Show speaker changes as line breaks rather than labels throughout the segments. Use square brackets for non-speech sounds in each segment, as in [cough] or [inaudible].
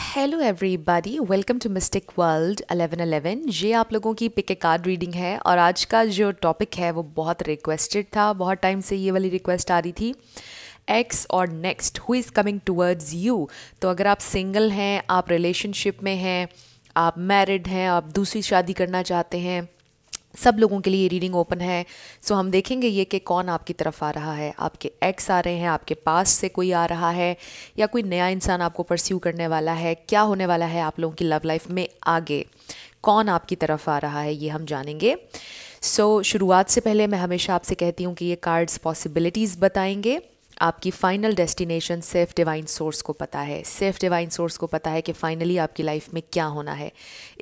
Hello everybody welcome to mystic world 1111 ये आप लोगों की पिक ए कार्ड रीडिंग है और आज का जो टॉपिक है वो बहुत रिक्वेस्टेड था बहुत टाइम से ये वाली रिक्वेस्ट आ रही थी एक्स और next who is coming towards you तो अगर आप सिंगल हैं आप रिलेशनशिप में हैं आप मैरिड हैं आप दूसरी शादी करना चाहते हैं सब लोगों के लिए रीडिंग ओपन है सो हम देखेंगे ये कि कौन आपकी तरफ आ रहा है आपके एक्स आ रहे हैं आपके पास से कोई आ रहा है या कोई नया इंसान आपको परस्यू करने वाला है क्या होने वाला है आप लोगों की लव लाइफ में आगे कौन आपकी तरफ आ रहा है ये हम जानेंगे सो so, शुरुआत से पहले मैं हमेशा आपसे कहती हूँ कि ये कार्ड्स पॉसिबिलिटीज़ बताएंगे आपकी final destination safe divine source को पता है सेफ डिवाइन सोर्स को पता है कि फ़ाइनली आपकी लाइफ में क्या होना है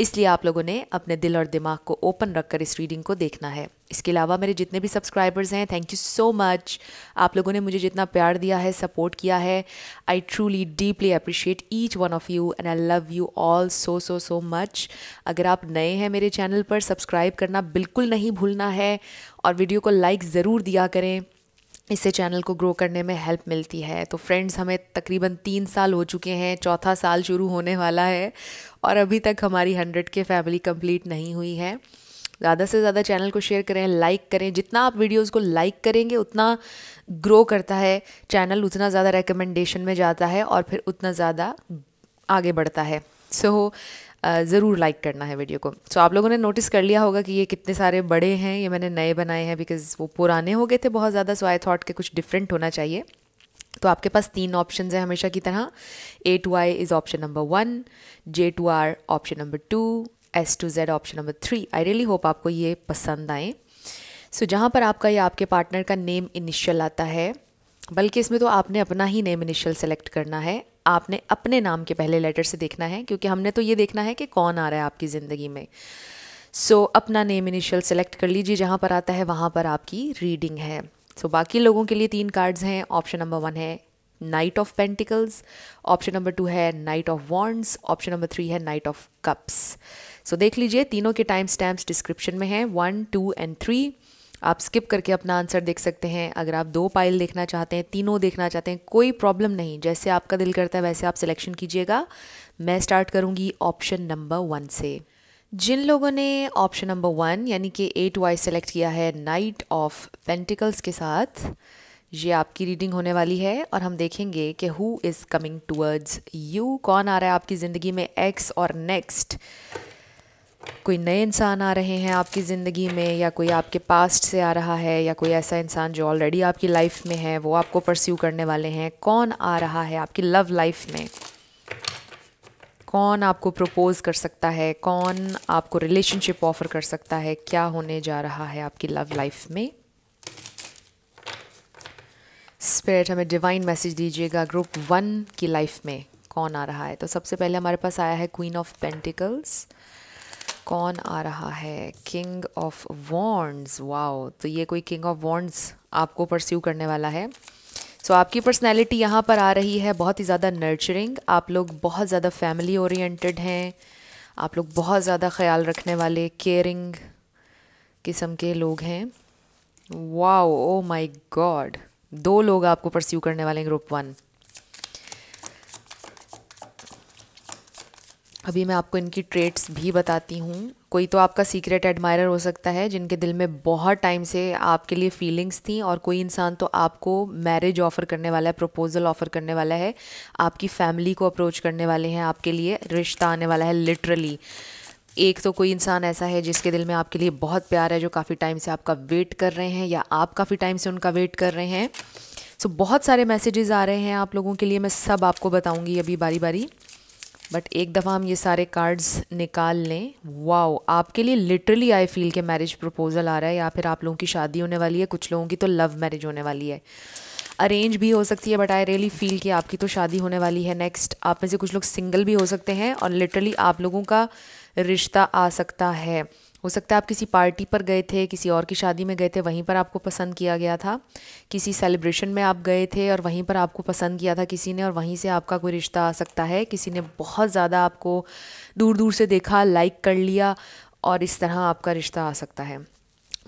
इसलिए आप लोगों ने अपने दिल और दिमाग को ओपन रखकर इस रीडिंग को देखना है इसके अलावा मेरे जितने भी सब्सक्राइबर्स हैं थैंक यू सो मच आप लोगों ने मुझे जितना प्यार दिया है सपोर्ट किया है I truly deeply appreciate each one of you and I love you all so so so much अगर आप नए हैं मेरे चैनल पर सब्सक्राइब करना बिल्कुल नहीं भूलना है और वीडियो को लाइक ज़रूर दिया करें इससे चैनल को ग्रो करने में हेल्प मिलती है तो फ्रेंड्स हमें तकरीबन तीन साल हो चुके हैं चौथा साल शुरू होने वाला है और अभी तक हमारी हंड्रेड के फैमिली कंप्लीट नहीं हुई है ज़्यादा से ज़्यादा चैनल को शेयर करें लाइक करें जितना आप वीडियोस को लाइक करेंगे उतना ग्रो करता है चैनल उतना ज़्यादा रिकमेंडेशन में जाता है और फिर उतना ज़्यादा आगे बढ़ता है सो so, ज़रूर लाइक करना है वीडियो को सो so, आप लोगों ने नोटिस कर लिया होगा कि ये कितने सारे बड़े हैं ये मैंने नए बनाए हैं बिकॉज़ वो पुराने हो गए थे बहुत ज़्यादा सो आई थॉट के कुछ डिफरेंट होना चाहिए तो आपके पास तीन ऑप्शन हैं हमेशा की तरह A to I is option number one J to R option number two S to Z option number three I really hope आपको ये पसंद आए सो so, जहाँ पर आपका या आपके पार्टनर का नेम इनिशियल आता है बल्कि इसमें तो आपने अपना ही नेम इनिशियल सेलेक्ट करना है आपने अपने नाम के पहले लेटर से देखना है क्योंकि हमने तो ये देखना है कि कौन आ रहा है आपकी ज़िंदगी में सो so, अपना नेम इनिशियल सेलेक्ट कर लीजिए जहाँ पर आता है वहाँ पर आपकी रीडिंग है सो so, बाकी लोगों के लिए तीन कार्ड्स हैं ऑप्शन नंबर वन है knight of pentacles option number two है knight of wands option number three है नाइट ऑफ कप्स सो देख लीजिए तीनों के टाइम स्टैम्प्स डिस्क्रिप्शन में हैं वन टू एंड थ्री आप स्किप करके अपना आंसर देख सकते हैं अगर आप दो पाइल देखना चाहते हैं तीनों देखना चाहते हैं कोई प्रॉब्लम नहीं जैसे आपका दिल करता है वैसे आप सिलेक्शन कीजिएगा मैं स्टार्ट करूँगी ऑप्शन नंबर वन से जिन लोगों ने ऑप्शन नंबर वन यानी कि एट वाई सेलेक्ट किया है नाइट ऑफ पेंटिकल्स के साथ ये आपकी रीडिंग होने वाली है और हम देखेंगे कि who is coming towards you कौन आ रहा है आपकी ज़िंदगी में एक्स और नेक्स्ट कोई नए इंसान आ रहे हैं आपकी ज़िंदगी में या कोई आपके पास्ट से आ रहा है या कोई ऐसा इंसान जो ऑलरेडी आपकी लाइफ में है वो आपको परस्यू करने वाले हैं कौन आ रहा है आपकी लव लाइफ में कौन आपको प्रपोज़ कर सकता है कौन आपको रिलेशनशिप ऑफ़र कर सकता है क्या होने जा रहा है आपकी लव लाइफ में स्पिरिट हमें डिवाइन मैसेज दीजिएगा ग्रुप वन की लाइफ में कौन आ रहा है तो सबसे पहले हमारे पास आया है क्वीन ऑफ पेंटिकल्स कौन आ रहा है किंग ऑफ वॉन्ड्स वाओ तो ये कोई किंग ऑफ वॉन्ड्स आपको परस्यू करने वाला है सो so, आपकी पर्सनैलिटी यहाँ पर आ रही है बहुत ही ज़्यादा नर्चरिंग आप लोग बहुत ज़्यादा फैमिली ओरिएंटेड हैं आप लोग बहुत ज़्यादा ख्याल रखने वाले केयरिंग किस्म के लोग हैं वाओ ओ माई गॉड दो लोग आपको परस्यू करने वाले हैं ग्रुप वन अभी मैं आपको इनकी ट्रेट्स भी बताती हूँ कोई तो आपका सीक्रेट एडमायर हो सकता है जिनके दिल में बहुत टाइम से आपके लिए फीलिंग्स थी और कोई इंसान तो आपको मैरिज ऑफ़र करने वाला है प्रपोज़ल ऑफ़र करने वाला है आपकी फैमिली को अप्रोच करने वाले हैं आपके लिए रिश्ता आने वाला है लिटरली एक तो कोई इंसान ऐसा है जिसके दिल में आपके लिए बहुत प्यार है जो काफ़ी टाइम से आपका वेट कर रहे हैं या आप काफ़ी टाइम से उनका वेट कर रहे हैं सो so, बहुत सारे मैसेजेस आ रहे हैं आप लोगों के लिए मैं सब आपको बताऊँगी अभी बारी बारी बट एक दफ़ा हम ये सारे कार्ड्स निकाल लें वाओ आपके लिए लिटरली आई फील के मैरिज प्रपोज़ल आ रहा है या फिर आप लोगों की शादी होने वाली है कुछ लोगों की तो लव मैरिज होने वाली है अरेंज भी हो सकती है बट आई रियली फील कि आपकी तो शादी होने वाली है नेक्स्ट आप में से कुछ लोग सिंगल भी हो सकते हैं और लिटरली आप लोगों का रिश्ता आ सकता है हो सकता है आप किसी पार्टी पर गए थे किसी और की शादी में गए थे वहीं पर आपको पसंद किया गया था किसी सेलिब्रेशन में आप गए थे और वहीं पर आपको पसंद किया था किसी ने और वहीं से आपका कोई रिश्ता आ सकता है किसी ने बहुत ज़्यादा आपको दूर दूर से देखा लाइक कर लिया और इस तरह आपका रिश्ता आ सकता है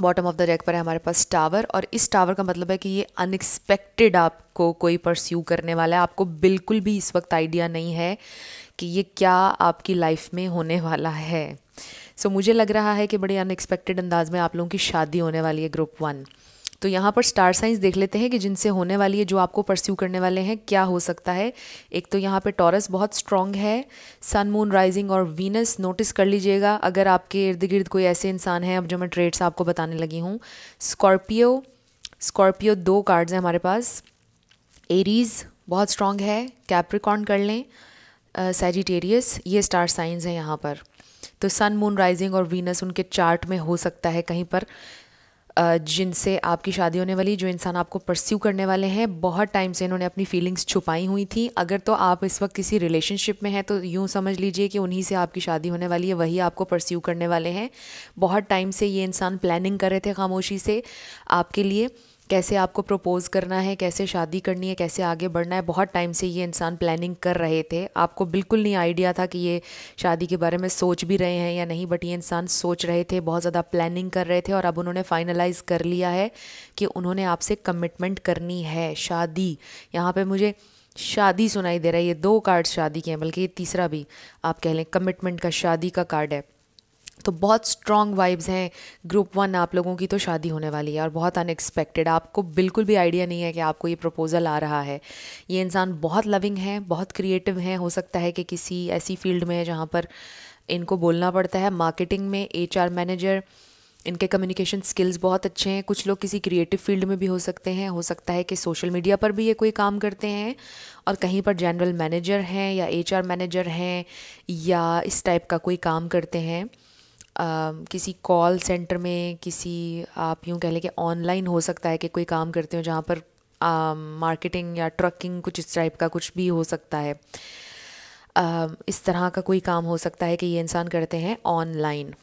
बॉटम ऑफ द डेक पर है हमारे पास टावर और इस टावर का मतलब है कि ये अनएक्सपेक्टेड आपको कोई परस्यू करने वाला है आपको बिल्कुल भी इस वक्त आइडिया नहीं है कि ये क्या आपकी लाइफ में होने वाला है सो so, मुझे लग रहा है कि बड़े अनएक्सपेक्टेड अंदाज में आप लोगों की शादी होने वाली है ग्रुप वन तो यहाँ पर स्टार साइंस देख लेते हैं कि जिनसे होने वाली है जो आपको परस्यू करने वाले हैं क्या हो सकता है एक तो यहाँ पे टॉरस बहुत स्ट्रांग है सन मून राइजिंग और वीनस नोटिस कर लीजिएगा अगर आपके इर्द गिर्द कोई ऐसे इंसान हैं अब जो मैं ट्रेड्स आपको बताने लगी हूँ स्कॉर्पियो स्कॉर्पियो दो कार्ड्स हैं हमारे पास एरीज बहुत स्ट्रांग है कैप्रिकॉन कर लें सेजिटेरियस uh, ये स्टार साइंस हैं यहाँ पर तो सन मून राइजिंग और वीनस उनके चार्ट में हो सकता है कहीं पर जिनसे आपकी शादी होने वाली जो इंसान आपको परस्यू करने वाले हैं बहुत टाइम से इन्होंने अपनी फीलिंग्स छुपाई हुई थी अगर तो आप इस वक्त किसी रिलेशनशिप में हैं तो यूँ समझ लीजिए कि उन्हीं से आपकी शादी होने वाली है वही आपको परस्यू करने वाले हैं बहुत टाइम से ये इंसान प्लानिंग कर रहे थे खामोशी से आपके लिए कैसे आपको प्रपोज़ करना है कैसे शादी करनी है कैसे आगे बढ़ना है बहुत टाइम से ये इंसान प्लानिंग कर रहे थे आपको बिल्कुल नहीं आइडिया था कि ये शादी के बारे में सोच भी रहे हैं या नहीं बट ये इंसान सोच रहे थे बहुत ज़्यादा प्लानिंग कर रहे थे और अब उन्होंने फाइनलाइज कर लिया है कि उन्होंने आपसे कमिटमेंट करनी है शादी यहाँ पर मुझे शादी सुनाई दे रहा है ये दो कार्ड शादी के हैं बल्कि ये तीसरा भी आप कह लें कमिटमेंट का शादी का कार्ड है तो बहुत स्ट्रॉन्ग वाइब्स हैं ग्रुप वन आप लोगों की तो शादी होने वाली है और बहुत अनएक्सपेक्टेड आपको बिल्कुल भी आइडिया नहीं है कि आपको ये प्रपोज़ल आ रहा है ये इंसान बहुत लविंग है बहुत क्रिएटिव है हो सकता है कि किसी ऐसी फील्ड में है जहाँ पर इनको बोलना पड़ता है मार्केटिंग में एच मैनेजर इनके कम्युनिकेशन स्किल्स बहुत अच्छे हैं कुछ लोग किसी क्रिएटिव फील्ड में भी हो सकते हैं हो सकता है कि सोशल मीडिया पर भी ये कोई काम करते हैं और कहीं पर जनरल मैनेजर हैं या एचआर मैनेजर हैं या इस टाइप का कोई काम करते हैं किसी कॉल सेंटर में किसी आप यूँ कह लें कि ऑनलाइन हो सकता है कि कोई काम करते हो जहाँ पर मार्केटिंग या ट्रकिंग कुछ इस टाइप का कुछ भी हो सकता है इस तरह का कोई काम हो सकता है कि ये इंसान करते हैं ऑनलाइन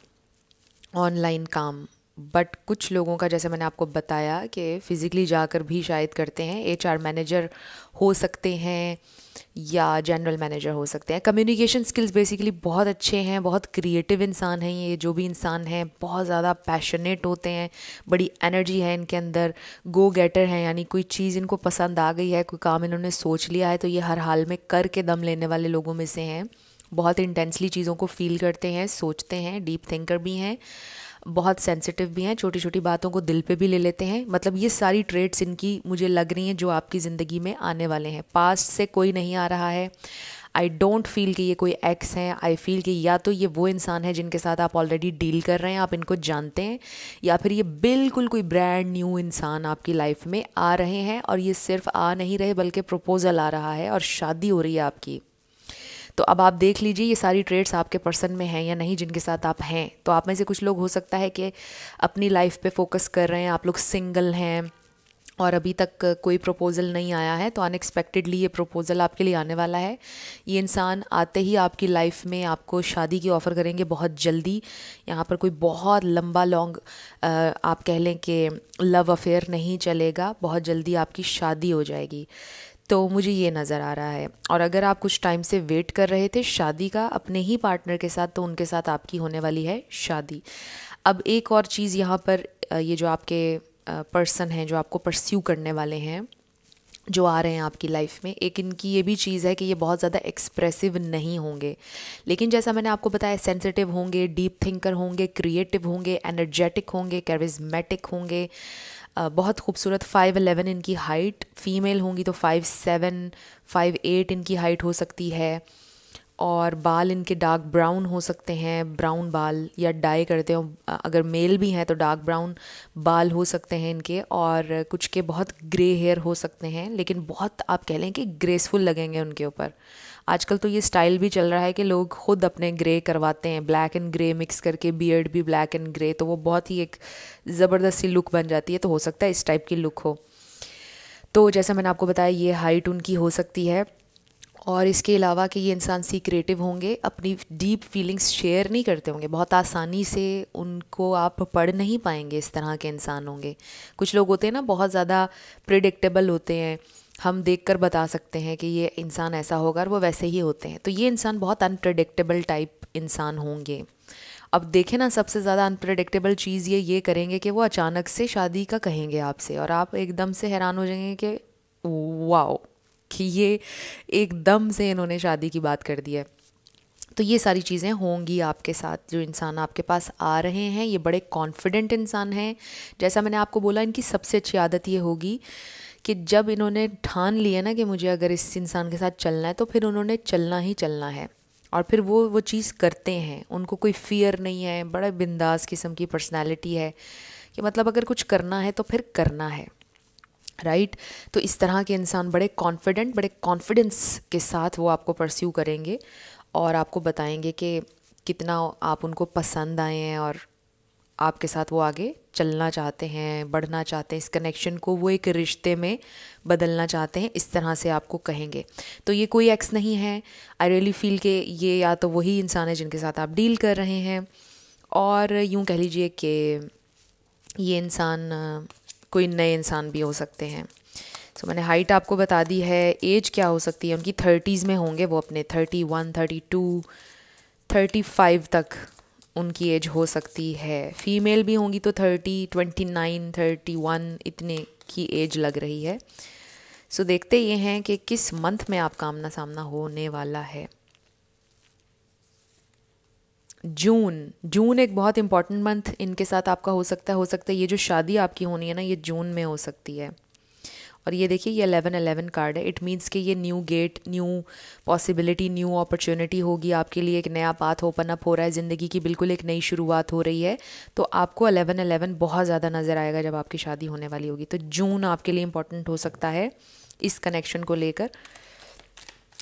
ऑनलाइन काम बट कुछ लोगों का जैसे मैंने आपको बताया कि फ़िज़िकली जाकर भी शायद करते हैं एच मैनेजर हो सकते हैं या जनरल मैनेजर हो सकते हैं कम्युनिकेशन स्किल्स बेसिकली बहुत अच्छे हैं बहुत क्रिएटिव इंसान हैं ये जो भी इंसान हैं बहुत ज़्यादा पैशनेट होते हैं बड़ी एनर्जी है इनके अंदर गो गेटर हैं यानी कोई चीज़ इनको पसंद आ गई है कोई काम इन्होंने सोच लिया है तो ये हर हाल में करके दम लेने वाले लोगों में से हैं बहुत इंटेंसली चीज़ों को फील करते हैं सोचते हैं डीप थिंकर भी हैं बहुत सेंसिटिव भी हैं छोटी छोटी बातों को दिल पे भी ले लेते हैं मतलब ये सारी ट्रेड्स इनकी मुझे लग रही हैं जो आपकी ज़िंदगी में आने वाले हैं पास्ट से कोई नहीं आ रहा है आई डोंट फील कि ये कोई एक्स हैं आई फील कि या तो ये वो इंसान है जिनके साथ आप ऑलरेडी डील कर रहे हैं आप इनको जानते हैं या फिर ये बिल्कुल कोई ब्रांड न्यू इंसान आपकी लाइफ में आ रहे हैं और ये सिर्फ आ नहीं रहे बल्कि प्रपोज़ल आ रहा है और शादी हो रही है आपकी तो अब आप देख लीजिए ये सारी ट्रेड्स आपके पर्सन में हैं या नहीं जिनके साथ आप हैं तो आप में से कुछ लोग हो सकता है कि अपनी लाइफ पे फोकस कर रहे हैं आप लोग सिंगल हैं और अभी तक कोई प्रपोज़ल नहीं आया है तो अनएक्सपेक्टेडली ये प्रपोज़ल आपके लिए आने वाला है ये इंसान आते ही आपकी लाइफ में आपको शादी की ऑफ़र करेंगे बहुत जल्दी यहाँ पर कोई बहुत लंबा लॉन्ग आप कह लें कि लव अफेयर नहीं चलेगा बहुत जल्दी आपकी शादी हो जाएगी तो मुझे ये नज़र आ रहा है और अगर आप कुछ टाइम से वेट कर रहे थे शादी का अपने ही पार्टनर के साथ तो उनके साथ आपकी होने वाली है शादी अब एक और चीज़ यहाँ पर ये जो आपके पर्सन हैं जो आपको परस्यू करने वाले हैं जो आ रहे हैं आपकी लाइफ में एक इनकी ये भी चीज़ है कि ये बहुत ज़्यादा एक्सप्रेसिव नहीं होंगे लेकिन जैसा मैंने आपको बताया सेंसिटिव होंगे डीप थिंकर होंगे क्रिएटिव होंगे एनर्जेटिक होंगे कैरिज्मेटिक होंगे बहुत खूबसूरत फ़ाइव अलेवन इनकी हाइट फ़ीमेल होंगी तो फ़ाइव सेवन फाइव एट इनकी हाइट हो सकती है और बाल इनके डार्क ब्राउन हो सकते हैं ब्राउन बाल या डाई करते हो अगर मेल भी हैं तो डार्क ब्राउन बाल हो सकते हैं इनके और कुछ के बहुत ग्रे हेयर हो सकते हैं लेकिन बहुत आप कह लें कि ग्रेसफुल लगेंगे उनके ऊपर आजकल तो ये स्टाइल भी चल रहा है कि लोग खुद अपने ग्रे करवाते हैं ब्लैक एंड ग्रे मिक्स करके बियर्ड भी ब्लैक एंड ग्रे तो वो बहुत ही एक ज़बरदस्ती लुक बन जाती है तो हो सकता है इस टाइप की लुक हो तो जैसा मैंने आपको बताया ये हाइट उनकी हो सकती है और इसके अलावा कि ये इंसान सीक्रेटिव होंगे अपनी डीप फीलिंग्स शेयर नहीं करते होंगे बहुत आसानी से उनको आप पढ़ नहीं पाएंगे इस तरह के इंसान होंगे कुछ लोग होते हैं ना बहुत ज़्यादा प्रिडिक्टेबल होते हैं हम देख कर बता सकते हैं कि ये इंसान ऐसा होगा और वो वैसे ही होते हैं तो ये इंसान बहुत अनप्रडिक्टेबल टाइप इंसान होंगे अब देखें ना सबसे ज़्यादा अनप्रडिक्टेबल चीज़ ये ये करेंगे कि वो अचानक से शादी का कहेंगे आपसे और आप एकदम से हैरान हो जाएंगे कि वाओ कि ये एकदम से इन्होंने शादी की बात कर दी है तो ये सारी चीज़ें होंगी आपके साथ जो इंसान आपके पास आ रहे हैं ये बड़े कॉन्फिडेंट इंसान हैं जैसा मैंने आपको बोला इनकी सबसे अच्छी आदत ये होगी कि जब इन्होंने ठान लिया ना कि मुझे अगर इस इंसान के साथ चलना है तो फिर उन्होंने चलना ही चलना है और फिर वो वो चीज़ करते हैं उनको कोई फियर नहीं है बड़ा बिंदास किस्म की पर्सनैलिटी है कि मतलब अगर कुछ करना है तो फिर करना है राइट right? तो इस तरह के इंसान बड़े कॉन्फिडेंट बड़े कॉन्फिडेंस के साथ वो आपको परस्यू करेंगे और आपको बताएंगे कि कितना आप उनको पसंद आए हैं और आपके साथ वो आगे चलना चाहते हैं बढ़ना चाहते हैं इस कनेक्शन को वो एक रिश्ते में बदलना चाहते हैं इस तरह से आपको कहेंगे तो ये कोई एक्स नहीं है आई रियली फील के ये या तो वही इंसान है जिनके साथ आप डील कर रहे हैं और यूँ कह लीजिए कि ये इंसान कोई नए इंसान भी हो सकते हैं सो so, मैंने हाइट आपको बता दी है एज क्या हो सकती है उनकी थर्टीज़ में होंगे वो अपने thirty one thirty two thirty five तक उनकी एज हो सकती है फीमेल भी होंगी तो thirty twenty nine thirty one इतने की एज लग रही है सो so, देखते ये हैं कि किस मंथ में आपका आमना सामना होने वाला है जून जून एक बहुत इंपॉर्टेंट मंथ इनके साथ आपका हो सकता है हो सकता है ये जो शादी आपकी होनी है ना ये जून में हो सकती है और ये देखिए ये अलेवन अलेवन कार्ड है इट मीन्स कि ये new gate new possibility new opportunity होगी आपके लिए एक नया पाथ ओपन अप हो रहा है ज़िंदगी की बिल्कुल एक नई शुरुआत हो रही है तो आपको अलेवन अलेवन बहुत ज़्यादा नज़र आएगा जब आपकी शादी होने वाली होगी तो जून आपके लिए इंपॉर्टेंट हो सकता है इस कनेक्शन को लेकर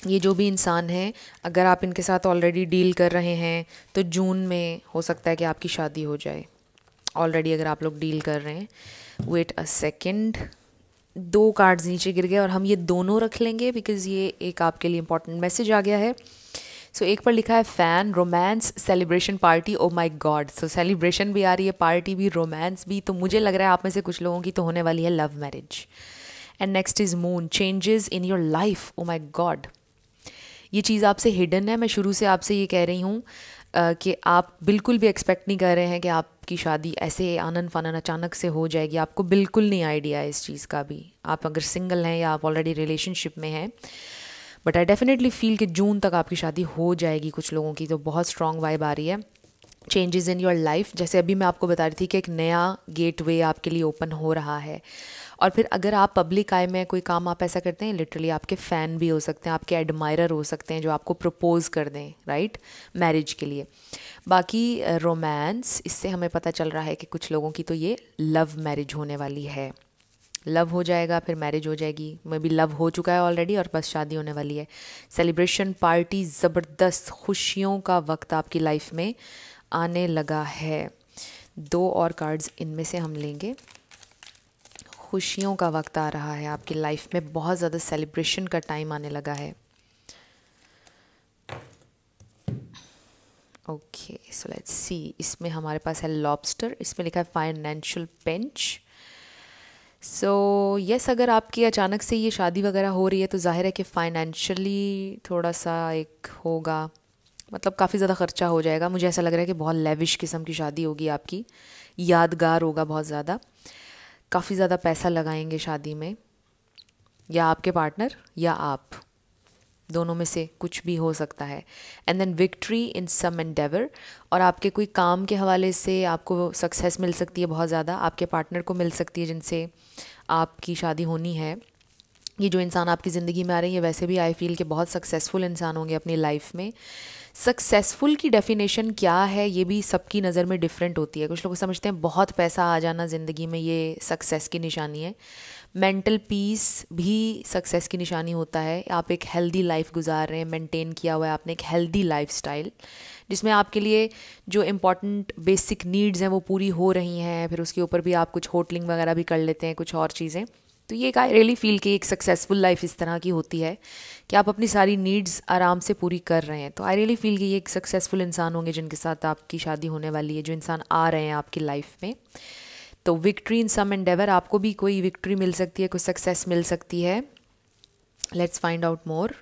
ये जो भी इंसान हैं अगर आप इनके साथ ऑलरेडी डील कर रहे हैं तो जून में हो सकता है कि आपकी शादी हो जाए ऑलरेडी अगर आप लोग डील कर रहे हैं वेट अ सेकेंड दो कार्ड्स नीचे गिर गए और हम ये दोनों रख लेंगे बिकॉज ये एक आपके लिए इंपॉर्टेंट मैसेज आ गया है सो so, एक पर लिखा है fan romance celebration party oh my god so celebration भी आ रही है पार्टी भी रोमांस भी तो मुझे लग रहा है आप में से कुछ लोगों की तो होने वाली है love marriage and next is moon changes in your life oh my god ये चीज़ आपसे हिडन है मैं शुरू से आपसे ये कह रही हूँ कि आप बिल्कुल भी एक्सपेक्ट नहीं कर रहे हैं कि आपकी शादी ऐसे आनंद फानन अचानक से हो जाएगी आपको बिल्कुल नहीं आइडिया है इस चीज़ का भी आप अगर सिंगल हैं या आप ऑलरेडी रिलेशनशिप में हैं बट आई डेफिनेटली फील कि जून तक आपकी शादी हो जाएगी कुछ लोगों की तो बहुत स्ट्रॉन्ग वाइब आ रही है चेंजेस इन योर लाइफ जैसे अभी मैं आपको बता रही थी कि एक नया गेटवे आपके लिए ओपन हो रहा है और फिर अगर आप पब्लिक आई में कोई काम आप ऐसा करते हैं लिटरली आपके फ़ैन भी हो सकते हैं आपके एडमायरर हो सकते हैं जो आपको प्रपोज़ कर दें राइट मैरिज के लिए बाकी रोमांस इससे हमें पता चल रहा है कि कुछ लोगों की तो ये लव मैरिज होने वाली है लव हो जाएगा फिर मैरिज हो जाएगी मे बी लव हो चुका है ऑलरेडी और बस शादी होने वाली है सेलिब्रेशन पार्टी ज़बरदस्त खुशियों का वक्त आपकी लाइफ में आने लगा है दो और कार्ड्स इनमें से हम लेंगे खुशियों का वक्त आ रहा है आपकी लाइफ में बहुत ज़्यादा सेलिब्रेशन का टाइम आने लगा है ओके सो लेट्स सी इसमें हमारे पास है लॉबस्टर इसमें लिखा है फाइनेंशियल पेंच सो so, यस yes, अगर आपकी अचानक से ये शादी वगैरह हो रही है तो जाहिर है कि फाइनेंशियली थोड़ा सा एक होगा मतलब काफ़ी ज़्यादा ख़र्चा हो जाएगा मुझे ऐसा लग रहा है कि बहुत लेविश किस्म की शादी होगी आपकी यादगार होगा बहुत ज़्यादा काफ़ी ज़्यादा पैसा लगाएंगे शादी में या आपके पार्टनर या आप दोनों में से कुछ भी हो सकता है and then victory in some endeavour और आपके कोई काम के हवाले से आपको सक्सेस मिल सकती है बहुत ज़्यादा आपके पार्टनर को मिल सकती है जिनसे आपकी शादी होनी है ये जो इंसान आपकी ज़िंदगी में आ रहे हैं ये वैसे भी आई फील के बहुत सक्सेसफुल इंसान होंगे अपनी लाइफ में सक्सेसफुल की डेफिनेशन क्या है ये भी सबकी नज़र में डिफरेंट होती है कुछ लोग समझते हैं बहुत पैसा आ जाना ज़िंदगी में ये सक्सेस की निशानी है मेंटल पीस भी सक्सेस की निशानी होता है आप एक हेल्दी लाइफ गुजार रहे हैं मेंटेन किया हुआ है आपने एक हेल्दी लाइफ स्टाइल जिसमें आपके लिए जो इम्पॉर्टेंट बेसिक नीड्स हैं वो पूरी हो रही हैं फिर उसके ऊपर भी आप कुछ होटलिंग वगैरह भी कर लेते हैं कुछ और चीज़ें तो ये एक आई रियली फील कि एक सक्सेसफुल लाइफ इस तरह की होती है कि आप अपनी सारी नीड्स आराम से पूरी कर रहे हैं तो आई रियली फील कि ये एक सक्सेसफुल इंसान होंगे जिनके साथ आपकी शादी होने वाली है जो इंसान आ रहे हैं आपकी लाइफ में तो विक्ट्री इन सम एंडेवर आपको भी कोई विक्ट्री मिल सकती है कोई सक्सेस मिल सकती है let's find out more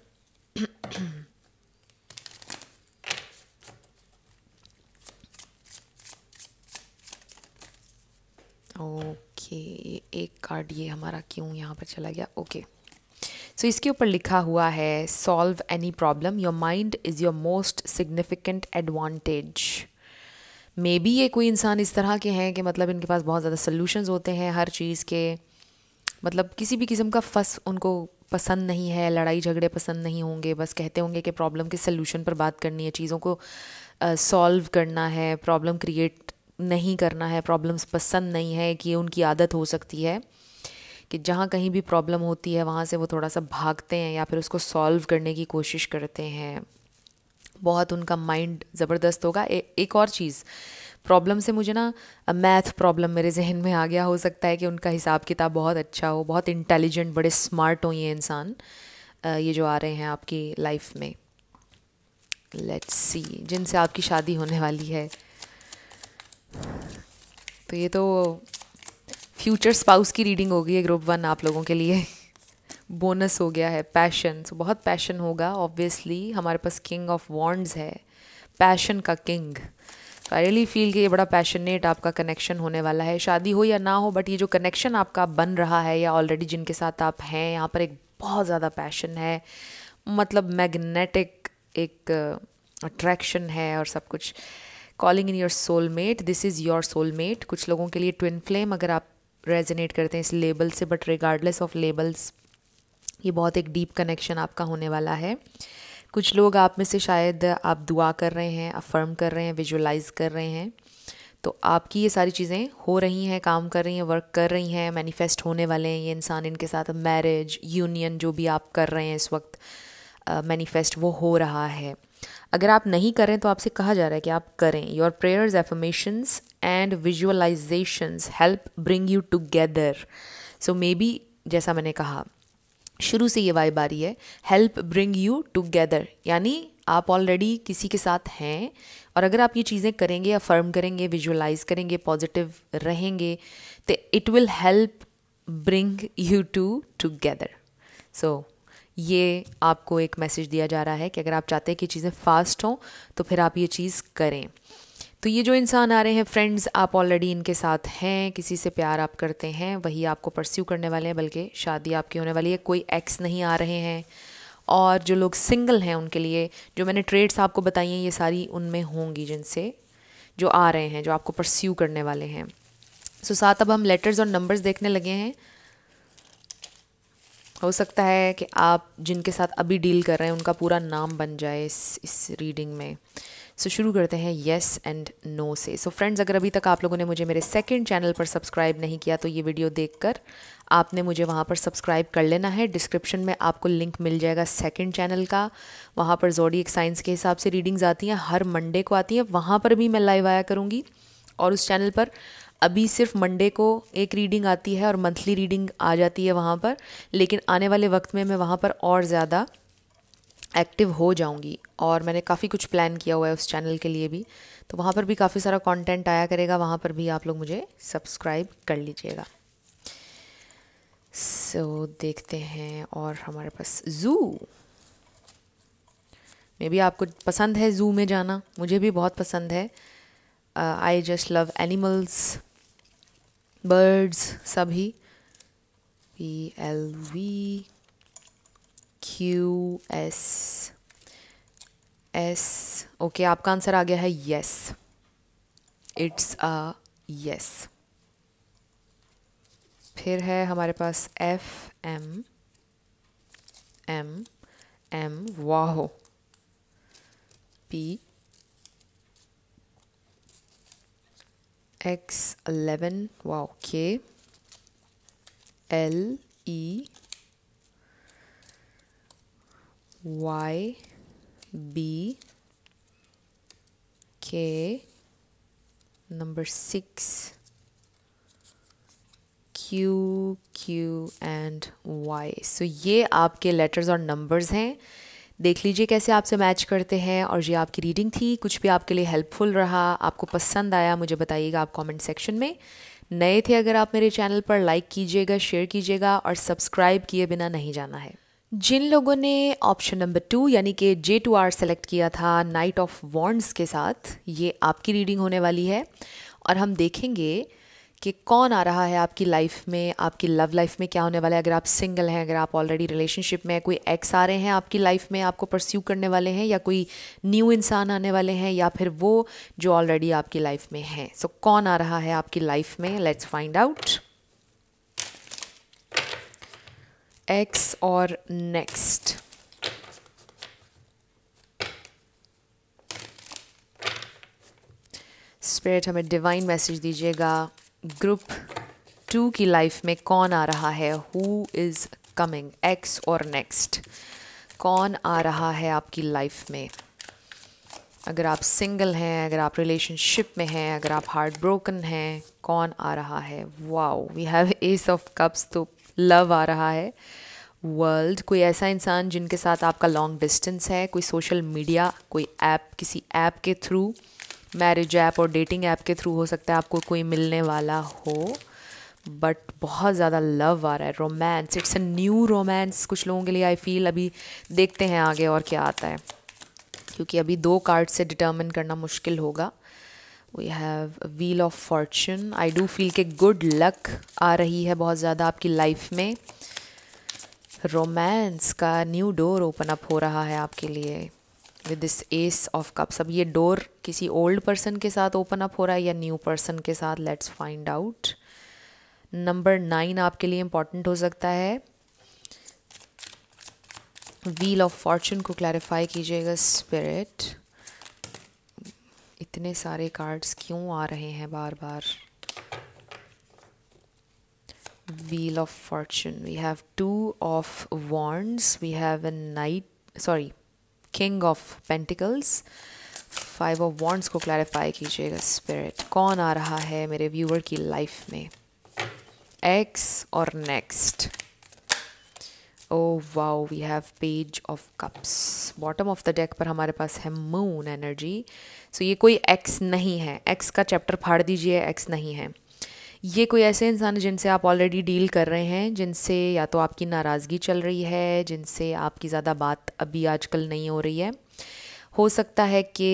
okay देखिए एक कार्ड ये हमारा क्यों यहाँ पर चला गया ओके सो so, इसके ऊपर लिखा हुआ है solve any problem your mind is your most significant advantage maybe ये कोई इंसान इस तरह के हैं कि मतलब इनके पास बहुत ज़्यादा सल्यूशंस होते हैं हर चीज़ के मतलब किसी भी किस्म का फस उनको पसंद नहीं है लड़ाई झगड़े पसंद नहीं होंगे बस कहते होंगे कि प्रॉब्लम के सल्यूशन पर बात करनी है चीज़ों को सॉल्व uh, करना है प्रॉब्लम क्रिएट नहीं करना है प्रॉब्लम्स पसंद नहीं है कि उनकी आदत हो सकती है कि जहाँ कहीं भी प्रॉब्लम होती है वहाँ से वो थोड़ा सा भागते हैं या फिर उसको सॉल्व करने की कोशिश करते हैं बहुत उनका माइंड ज़बरदस्त होगा ए, एक और चीज़ प्रॉब्लम से मुझे ना मैथ प्रॉब्लम मेरे जहन में आ गया हो सकता है कि उनका हिसाब किताब बहुत अच्छा हो बहुत इंटेलिजेंट बड़े स्मार्ट हो ये इंसान ये जो आ रहे हैं आपकी लाइफ में लेट्स सी जिनसे आपकी शादी होने वाली है तो ये तो फ्यूचर स्पाउस की रीडिंग होगी ग्रुप वन आप लोगों के लिए बोनस हो गया है पैशन सो so, बहुत पैशन होगा ऑब्वियसली हमारे पास किंग ऑफ वॉन्ड्स है पैशन का किंग आई रियली फील कि ये बड़ा पैशनेट आपका कनेक्शन होने वाला है शादी हो या ना हो बट ये जो कनेक्शन आपका बन रहा है या ऑलरेडी जिनके साथ आप हैं यहाँ पर एक बहुत ज़्यादा पैशन है मतलब मैग्नेटिक एक अट्रैक्शन uh, है और सब कुछ calling in your soulmate this is your soulmate कुछ लोगों के लिए ट्विन फ्लेम अगर आप रेजिनेट करते हैं इस लेबल से बट रिगार्डलेस ऑफ लेबल्स ये बहुत एक डीप कनेक्शन आपका होने वाला है कुछ लोग आप में से शायद आप दुआ कर रहे हैं अफर्म कर रहे हैं विजुलाइज कर रहे हैं तो आपकी ये सारी चीज़ें हो रही हैं काम कर रही हैं वर्क कर रही हैं मैनिफेस्ट होने वाले हैं ये इंसान इनके साथ मैरिज यूनियन जो भी आप कर रहे हैं इस वक्त मैनिफेस्ट uh, वो हो रहा है अगर आप नहीं करें तो आपसे कहा जा रहा है कि आप करें your prayers affirmations and visualisations help bring you together so maybe जैसा मैंने कहा शुरू से ये वाइब आ रही है हेल्प ब्रिंग यू टुगेदर यानी आप ऑलरेडी किसी के साथ हैं और अगर आप ये चीज़ें करेंगे अफर्म करेंगे विजुअलाइज करेंगे पॉजिटिव रहेंगे तो it will help bring you to together so ये आपको एक मैसेज दिया जा रहा है कि अगर आप चाहते हैं कि चीज़ें फास्ट हों तो फिर आप ये चीज़ करें तो ये जो इंसान आ रहे हैं फ्रेंड्स आप ऑलरेडी इनके साथ हैं किसी से प्यार आप करते हैं वही आपको परस्यू करने वाले हैं बल्कि शादी आपकी होने वाली है कोई एक्स नहीं आ रहे हैं और जो लोग सिंगल हैं उनके लिए जो मैंने ट्रेड्स आपको बताई हैं ये सारी उनमें होंगी जिनसे जो आ रहे हैं जो आपको परस्यू करने वाले हैं सो so, साथ अब हम लेटर्स और नंबर्स देखने लगे हैं हो सकता है कि आप जिनके साथ अभी डील कर रहे हैं उनका पूरा नाम बन जाए इस इस रीडिंग में सो so, शुरू करते हैं येस एंड नो से सो फ्रेंड्स अगर अभी तक आप लोगों ने मुझे मेरे सेकेंड चैनल पर सब्सक्राइब नहीं किया तो ये वीडियो देखकर आपने मुझे वहाँ पर सब्सक्राइब कर लेना है डिस्क्रिप्शन में आपको लिंक मिल जाएगा सेकंड चैनल का वहाँ पर जोडी एक साइंस के हिसाब से रीडिंग्स आती हैं हर मंडे को आती हैं वहाँ पर भी मैं लाइव आया करूँगी और उस चैनल पर अभी सिर्फ मंडे को एक रीडिंग आती है और मंथली रीडिंग आ जाती है वहाँ पर लेकिन आने वाले वक्त में मैं वहाँ पर और ज़्यादा एक्टिव हो जाऊँगी और मैंने काफ़ी कुछ प्लान किया हुआ है उस चैनल के लिए भी तो वहाँ पर भी काफ़ी सारा कंटेंट आया करेगा वहाँ पर भी आप लोग मुझे सब्सक्राइब कर लीजिएगा सो so, देखते हैं और हमारे पास ज़ू मे बी आपको पसंद है ज़ू में जाना मुझे भी बहुत पसंद है I just love animals birds सभी P L V Q S S okay आपका आंसर आ गया है यस इट्स अ यस फिर है हमारे पास F M M M wow P X11, wow, K, L, E, Y, B, K, number 6, Q, Q and Y. So ye aapke letters or numbers hain. देख लीजिए कैसे आपसे मैच करते हैं और ये आपकी रीडिंग थी कुछ भी आपके लिए हेल्पफुल रहा आपको पसंद आया मुझे बताइएगा आप कमेंट सेक्शन में नए थे अगर आप मेरे चैनल पर लाइक कीजिएगा शेयर कीजिएगा और सब्सक्राइब किए बिना नहीं जाना है जिन लोगों ने ऑप्शन नंबर टू यानी कि जे टू आर सेलेक्ट किया था नाइट ऑफ वॉन्ड्स के साथ ये आपकी रीडिंग होने वाली है और हम देखेंगे कि कौन आ रहा है आपकी लाइफ में आपकी लव लाइफ में क्या होने वाला है अगर आप सिंगल हैं अगर आप ऑलरेडी रिलेशनशिप में कोई एक्स आ रहे हैं आपकी लाइफ में आपको परस्यू करने वाले हैं या कोई न्यू इंसान आने वाले हैं या फिर वो जो ऑलरेडी आपकी लाइफ में हैं सो so, कौन आ रहा है आपकी लाइफ में लेट्स फाइंड आउट एक्स और नेक्स्ट स्पिरिट हमें डिवाइन मैसेज दीजिएगा ग्रुप टू की लाइफ में कौन आ रहा है हु इज़ कमिंग एक्स और नेक्स्ट कौन आ रहा है आपकी लाइफ में अगर आप सिंगल हैं अगर आप रिलेशनशिप में हैं अगर आप हार्ट ब्रोकन हैं कौन आ रहा है wow we have ace of cups तो लव आ रहा है वर्ल्ड कोई ऐसा इंसान जिनके साथ आपका लॉन्ग डिस्टेंस है कोई सोशल मीडिया कोई ऐप किसी ऐप के थ्रू मैरिज ऐप और डेटिंग ऐप के थ्रू हो सकता है आपको कोई मिलने वाला हो बट बहुत ज़्यादा लव आ रहा है romance it's a new romance कुछ लोगों के लिए आई फील अभी देखते हैं आगे और क्या आता है क्योंकि अभी दो कार्ड से डिटर्मिन करना मुश्किल होगा we have wheel of fortune I do feel के गुड लक आ रही है बहुत ज़्यादा आपकी लाइफ में रोमांस का न्यू डोर ओपन अप हो रहा है आपके लिए with this ace of cups अब ये डोर किसी ओल्ड पर्सन के साथ ओपन अप हो रहा है या न्यू पर्सन के साथ let's find out number nine आपके लिए इम्पॉर्टेंट हो सकता है व्हील ऑफ फॉर्चून को क्लैरिफाई कीजिएगा स्पिरिट इतने सारे कार्ड्स क्यों आ रहे हैं बार बार wheel of fortune we have two of wands we have a knight sorry king of pentacles five of wands को क्लैरिफाई कीजिएगा स्पिरिट कौन आ रहा है मेरे व्यूअर की लाइफ में एक्स और next oh wow we have page of cups bottom of the deck पर हमारे पास है मून एनर्जी सो ये कोई एक्स नहीं है एक्स का चैप्टर फाड़ दीजिए एक्स नहीं है ये कोई ऐसे इंसान जिनसे आप ऑलरेडी डील कर रहे हैं जिनसे या तो आपकी नाराज़गी चल रही है जिनसे आपकी ज़्यादा बात अभी आजकल नहीं हो रही है हो सकता है कि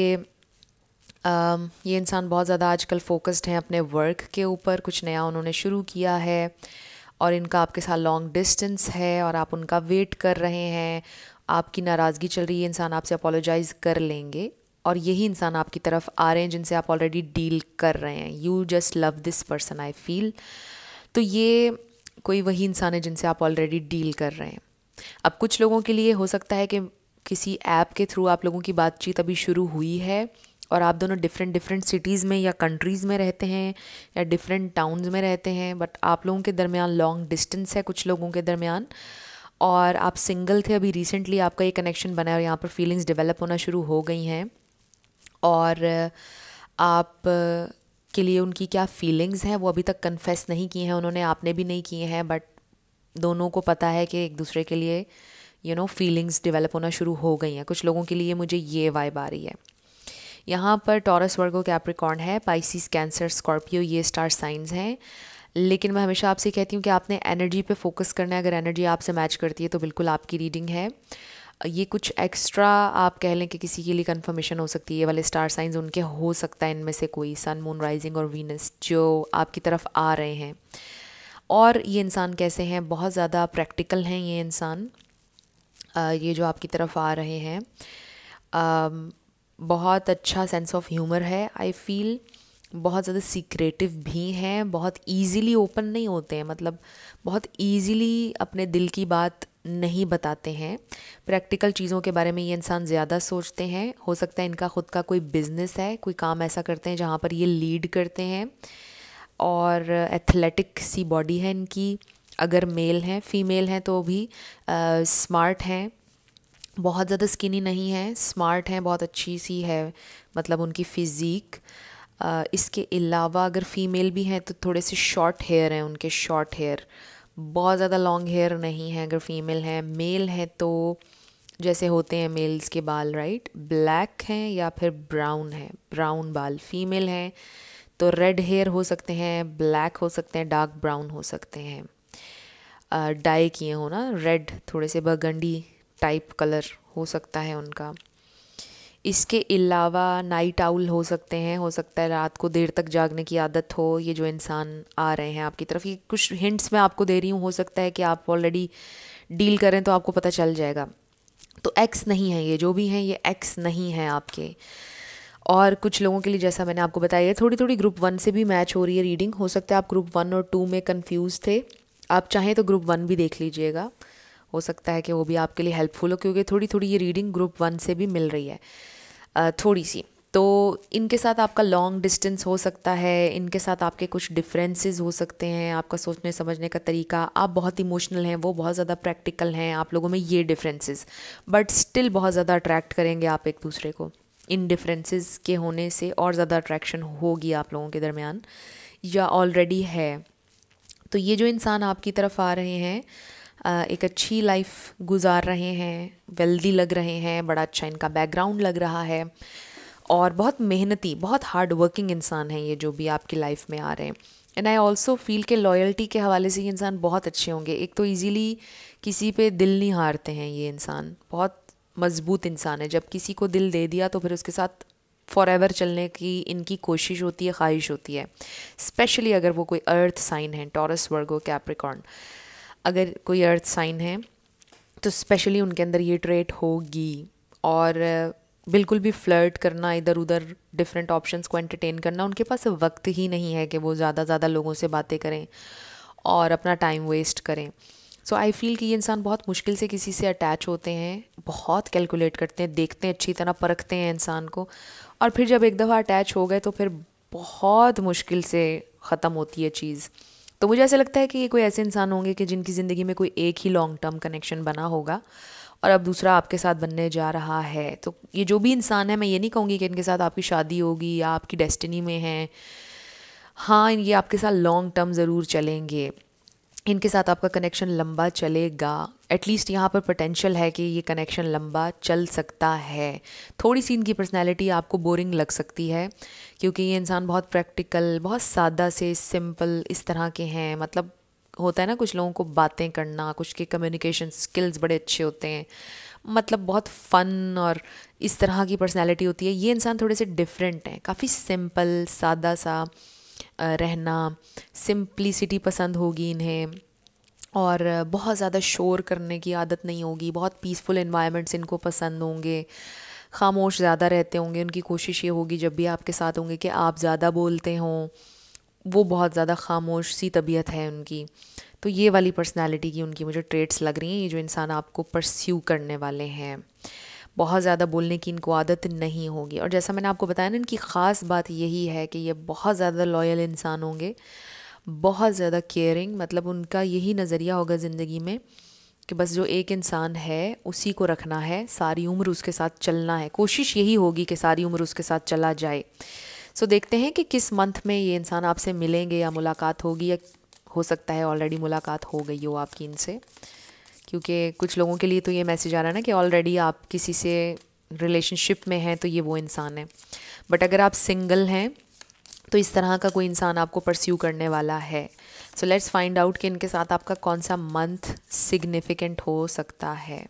ये इंसान बहुत ज़्यादा आजकल फोकस्ड हैं अपने वर्क के ऊपर कुछ नया उन्होंने शुरू किया है और इनका आपके साथ लॉन्ग डिस्टेंस है और आप उनका वेट कर रहे हैं आपकी नाराज़गी चल रही है इंसान आपसे अपोलोजाइज़ कर लेंगे और यही इंसान आपकी तरफ आ रहे हैं जिनसे आप ऑलरेडी डील कर रहे हैं you just love this person I feel तो ये कोई वही इंसान है जिनसे आप ऑलरेडी डील कर रहे हैं अब कुछ लोगों के लिए हो सकता है कि किसी ऐप के थ्रू आप लोगों की बातचीत अभी शुरू हुई है और आप दोनों डिफरेंट डिफरेंट सिटीज़ में या कंट्रीज़ में रहते हैं या डिफरेंट टाउन्स में रहते हैं बट आप लोगों के दरमियान लॉन्ग डिस्टेंस है कुछ लोगों के दरमियान और आप सिंगल थे अभी रिसेंटली आपका ये कनेक्शन बना है और यहाँ पर फीलिंग्स डेवलप होना शुरू हो गई हैं और आप के लिए उनकी क्या फीलिंग्स हैं वो अभी तक कन्फेस नहीं किए हैं उन्होंने आपने भी नहीं किए हैं बट दोनों को पता है कि एक दूसरे के लिए यू नो फीलिंग्स डेवलप होना शुरू हो गई हैं कुछ लोगों के लिए मुझे ये वाइब आ रही है यहाँ पर टॉरस वर्गो कैप्रिकॉर्न है पाइसिस कैंसर स्कॉर्पियो ये स्टार साइंस हैं लेकिन मैं हमेशा आपसे कहती हूँ कि आपने एनर्जी पे फोकस करना है अगर एनर्जी आपसे मैच करती है तो बिल्कुल आपकी रीडिंग है ये कुछ एक्स्ट्रा आप कह लें कि किसी के लिए कंफर्मेशन हो सकती है ये वाले स्टार साइंस उनके हो सकता है इनमें से कोई सन मून राइजिंग और वीनस जो आपकी तरफ आ रहे हैं और ये इंसान कैसे हैं बहुत ज़्यादा प्रैक्टिकल हैं ये इंसान ये जो आपकी तरफ आ रहे हैं बहुत अच्छा सेंस ऑफ ह्यूमर है आई फील बहुत ज़्यादा सीक्रेटिव भी हैं बहुत ईजीली ओपन नहीं होते हैं मतलब बहुत ईजीली अपने दिल की बात नहीं बताते हैं प्रैक्टिकल चीज़ों के बारे में ये इंसान ज़्यादा सोचते हैं हो सकता है इनका ख़ुद का कोई बिज़नेस है कोई काम ऐसा करते हैं जहाँ पर ये लीड करते हैं और एथलेटिक सी बॉडी है इनकी अगर मेल हैं फीमेल हैं तो भी स्मार्ट हैं बहुत ज़्यादा स्किनी नहीं है स्मार्ट हैं बहुत अच्छी सी है मतलब उनकी फ़िज़ीक इसके अलावा अगर फीमेल भी हैं तो थोड़े से शॉर्ट हेयर हैं उनके शॉर्ट हेयर बहुत ज़्यादा लॉन्ग हेयर नहीं है अगर फीमेल है मेल है तो जैसे होते हैं मेल्स के बाल राइट ब्लैक हैं या फिर ब्राउन है ब्राउन बाल फीमेल हैं तो रेड हेयर हो सकते हैं ब्लैक हो सकते हैं डार्क ब्राउन हो सकते हैं डाई किए हो ना रेड थोड़े से बगंडी टाइप कलर हो सकता है उनका इसके अलावा नाइट आउल हो सकते हैं हो सकता है रात को देर तक जागने की आदत हो ये जो इंसान आ रहे हैं आपकी तरफ ये कुछ हिंट्स मैं आपको दे रही हूँ हो सकता है कि आप ऑलरेडी डील करें तो आपको पता चल जाएगा तो एक्स नहीं है ये जो भी हैं ये एक्स नहीं है आपके और कुछ लोगों के लिए जैसा मैंने आपको बताया थोड़ी थोड़ी ग्रुप वन से भी मैच हो रही है रीडिंग हो सकता है आप ग्रुप वन और टू में कन्फ्यूज़ थे आप चाहें तो ग्रुप वन भी देख लीजिएगा हो सकता है कि वो भी आपके लिए हेल्पफुल हो क्योंकि थोड़ी थोड़ी ये रीडिंग ग्रुप वन से भी मिल रही है थोड़ी सी तो इनके साथ आपका लॉन्ग डिस्टेंस हो सकता है इनके साथ आपके कुछ डिफरेंसेस हो सकते हैं आपका सोचने समझने का तरीका आप बहुत इमोशनल हैं वो बहुत ज़्यादा प्रैक्टिकल हैं आप लोगों में ये डिफरेंसेस बट स्टिल बहुत ज़्यादा अट्रैक्ट करेंगे आप एक दूसरे को इन डिफरेंसेस के होने से और ज़्यादा अट्रैक्शन होगी आप लोगों के दरमियान या ऑलरेडी है तो ये जो इंसान आपकी तरफ आ रहे हैं एक अच्छी लाइफ गुजार रहे हैं वेल्दी लग रहे हैं बड़ा अच्छा इनका बैकग्राउंड लग रहा है और बहुत मेहनती बहुत हार्ड वर्किंग इंसान हैं ये जो भी आपकी लाइफ में आ रहे हैं एंड आई ऑल्सो फील के लॉयल्टी के हवाले से ये इंसान बहुत अच्छे होंगे एक तो ईजीली किसी पे दिल नहीं हारते हैं ये इंसान बहुत मजबूत इंसान है जब किसी को दिल दे दिया तो फिर उसके साथ फॉर एवर चलने की इनकी कोशिश होती है ख्वाहिश होती है स्पेशली अगर वो कोई अर्थ साइन है टॉरस वर्गो कैप्रिकॉर्न अगर कोई अर्थ साइन है तो स्पेशली उनके अंदर ये ट्रेट होगी और बिल्कुल भी फ्लर्ट करना इधर उधर डिफरेंट ऑप्शंस को एंटरटेन करना उनके पास वक्त ही नहीं है कि वो ज़्यादा ज़्यादा लोगों से बातें करें और अपना टाइम वेस्ट करें सो आई फील कि ये इंसान बहुत मुश्किल से किसी से अटैच होते हैं बहुत कैलकुलेट करते हैं देखते हैं अच्छी तरह परखते हैं इंसान को और फिर जब एक दफ़ा अटैच हो गए तो फिर बहुत मुश्किल से ख़त्म होती है चीज़ तो मुझे ऐसा लगता है कि ये कोई ऐसे इंसान होंगे कि जिनकी ज़िंदगी में कोई एक ही लॉन्ग टर्म कनेक्शन बना होगा और अब दूसरा आपके साथ बनने जा रहा है तो ये जो भी इंसान है मैं ये नहीं कहूँगी कि इनके साथ आपकी शादी होगी या आपकी डेस्टिनी में है हाँ ये आपके साथ लॉन्ग टर्म ज़रूर चलेंगे इनके साथ आपका कनेक्शन लंबा चलेगा एटलीस्ट यहाँ पर पोटेंशियल है कि ये कनेक्शन लंबा चल सकता है थोड़ी सी इनकी पर्सनैलिटी आपको बोरिंग लग सकती है क्योंकि ये इंसान बहुत प्रैक्टिकल बहुत सादा से सिंपल इस तरह के हैं मतलब होता है ना कुछ लोगों को बातें करना कुछ के कम्युनिकेशन स्किल्स बड़े अच्छे होते हैं मतलब बहुत फ़न और इस तरह की पर्सनैलिटी होती है ये इंसान थोड़े से डिफरेंट हैं काफ़ी सिंपल सादा सा रहना सिंप्लिसिटी पसंद होगी इन्हें और बहुत ज़्यादा शोर करने की आदत नहीं होगी बहुत पीसफुल इन्वायरमेंट्स इनको पसंद होंगे खामोश ज़्यादा रहते होंगे उनकी कोशिश ये होगी जब भी आपके साथ होंगे कि आप ज़्यादा बोलते हों वो बहुत ज़्यादा खामोश सी तबीयत है उनकी तो ये वाली पर्सनालिटी की उनकी मुझे ट्रेट्स लग रही हैं ये जो इंसान आपको परस्यू करने वाले हैं बहुत ज़्यादा बोलने की इनको आदत नहीं होगी और जैसा मैंने आपको बताया ना इनकी ख़ास बात यही है कि ये बहुत ज़्यादा लॉयल इंसान होंगे बहुत ज़्यादा केयरिंग मतलब उनका यही नज़रिया होगा ज़िंदगी में कि बस जो एक इंसान है उसी को रखना है सारी उम्र उसके साथ चलना है कोशिश यही होगी कि सारी उम्र उसके साथ चला जाए सो so, देखते हैं कि किस मंथ में ये इंसान आपसे मिलेंगे या मुलाकात होगी या हो सकता है ऑलरेडी मुलाकात हो गई हो आपकी इनसे क्योंकि कुछ लोगों के लिए तो ये मैसेज आ रहा है ना कि ऑलरेडी आप किसी से रिलेशनशिप में हैं तो ये वो इंसान है बट अगर आप सिंगल हैं तो इस तरह का कोई इंसान आपको परस्यू करने वाला है सो लेट्स फाइंड आउट कि इनके साथ आपका कौन सा मंथ सिग्निफिकेंट हो सकता है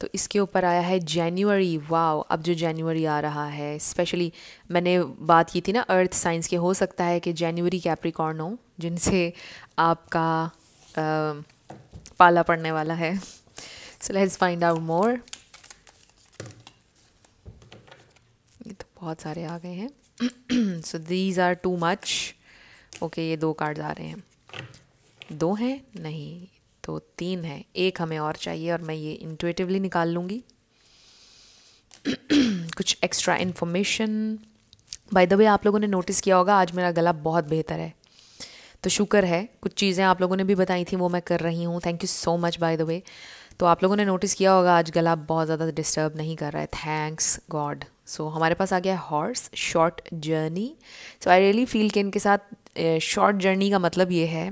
तो इसके ऊपर आया है जनवरी वाओ अब जो जनवरी आ रहा है स्पेशली मैंने बात की थी ना अर्थ साइंस के हो सकता है कि जनवरी कैप्रिकॉर्न हो जिनसे आपका आ, पाला पड़ने वाला है so let's find out more ये तो बहुत सारे आ गए हैं so these are too much okay ये दो कार्ड्स आ रहे हैं दो हैं नहीं तो तीन हैं एक हमें और चाहिए और मैं ये इंटुएटिवली निकाल लूँगी [clears throat] कुछ extra information by the way आप लोगों ने नोटिस किया होगा आज मेरा गला बहुत बेहतर है तो शुक्र है कुछ चीज़ें आप लोगों ने भी बताई थी वो मैं कर रही हूँ thank you so much by the way तो आप लोगों ने नोटिस किया होगा आज गला बहुत ज़्यादा डिस्टर्ब नहीं कर रहा है थैंक्स गॉड सो हमारे पास आ गया है horse short journey so I really feel कि इनके साथ शॉर्ट जर्नी का मतलब ये है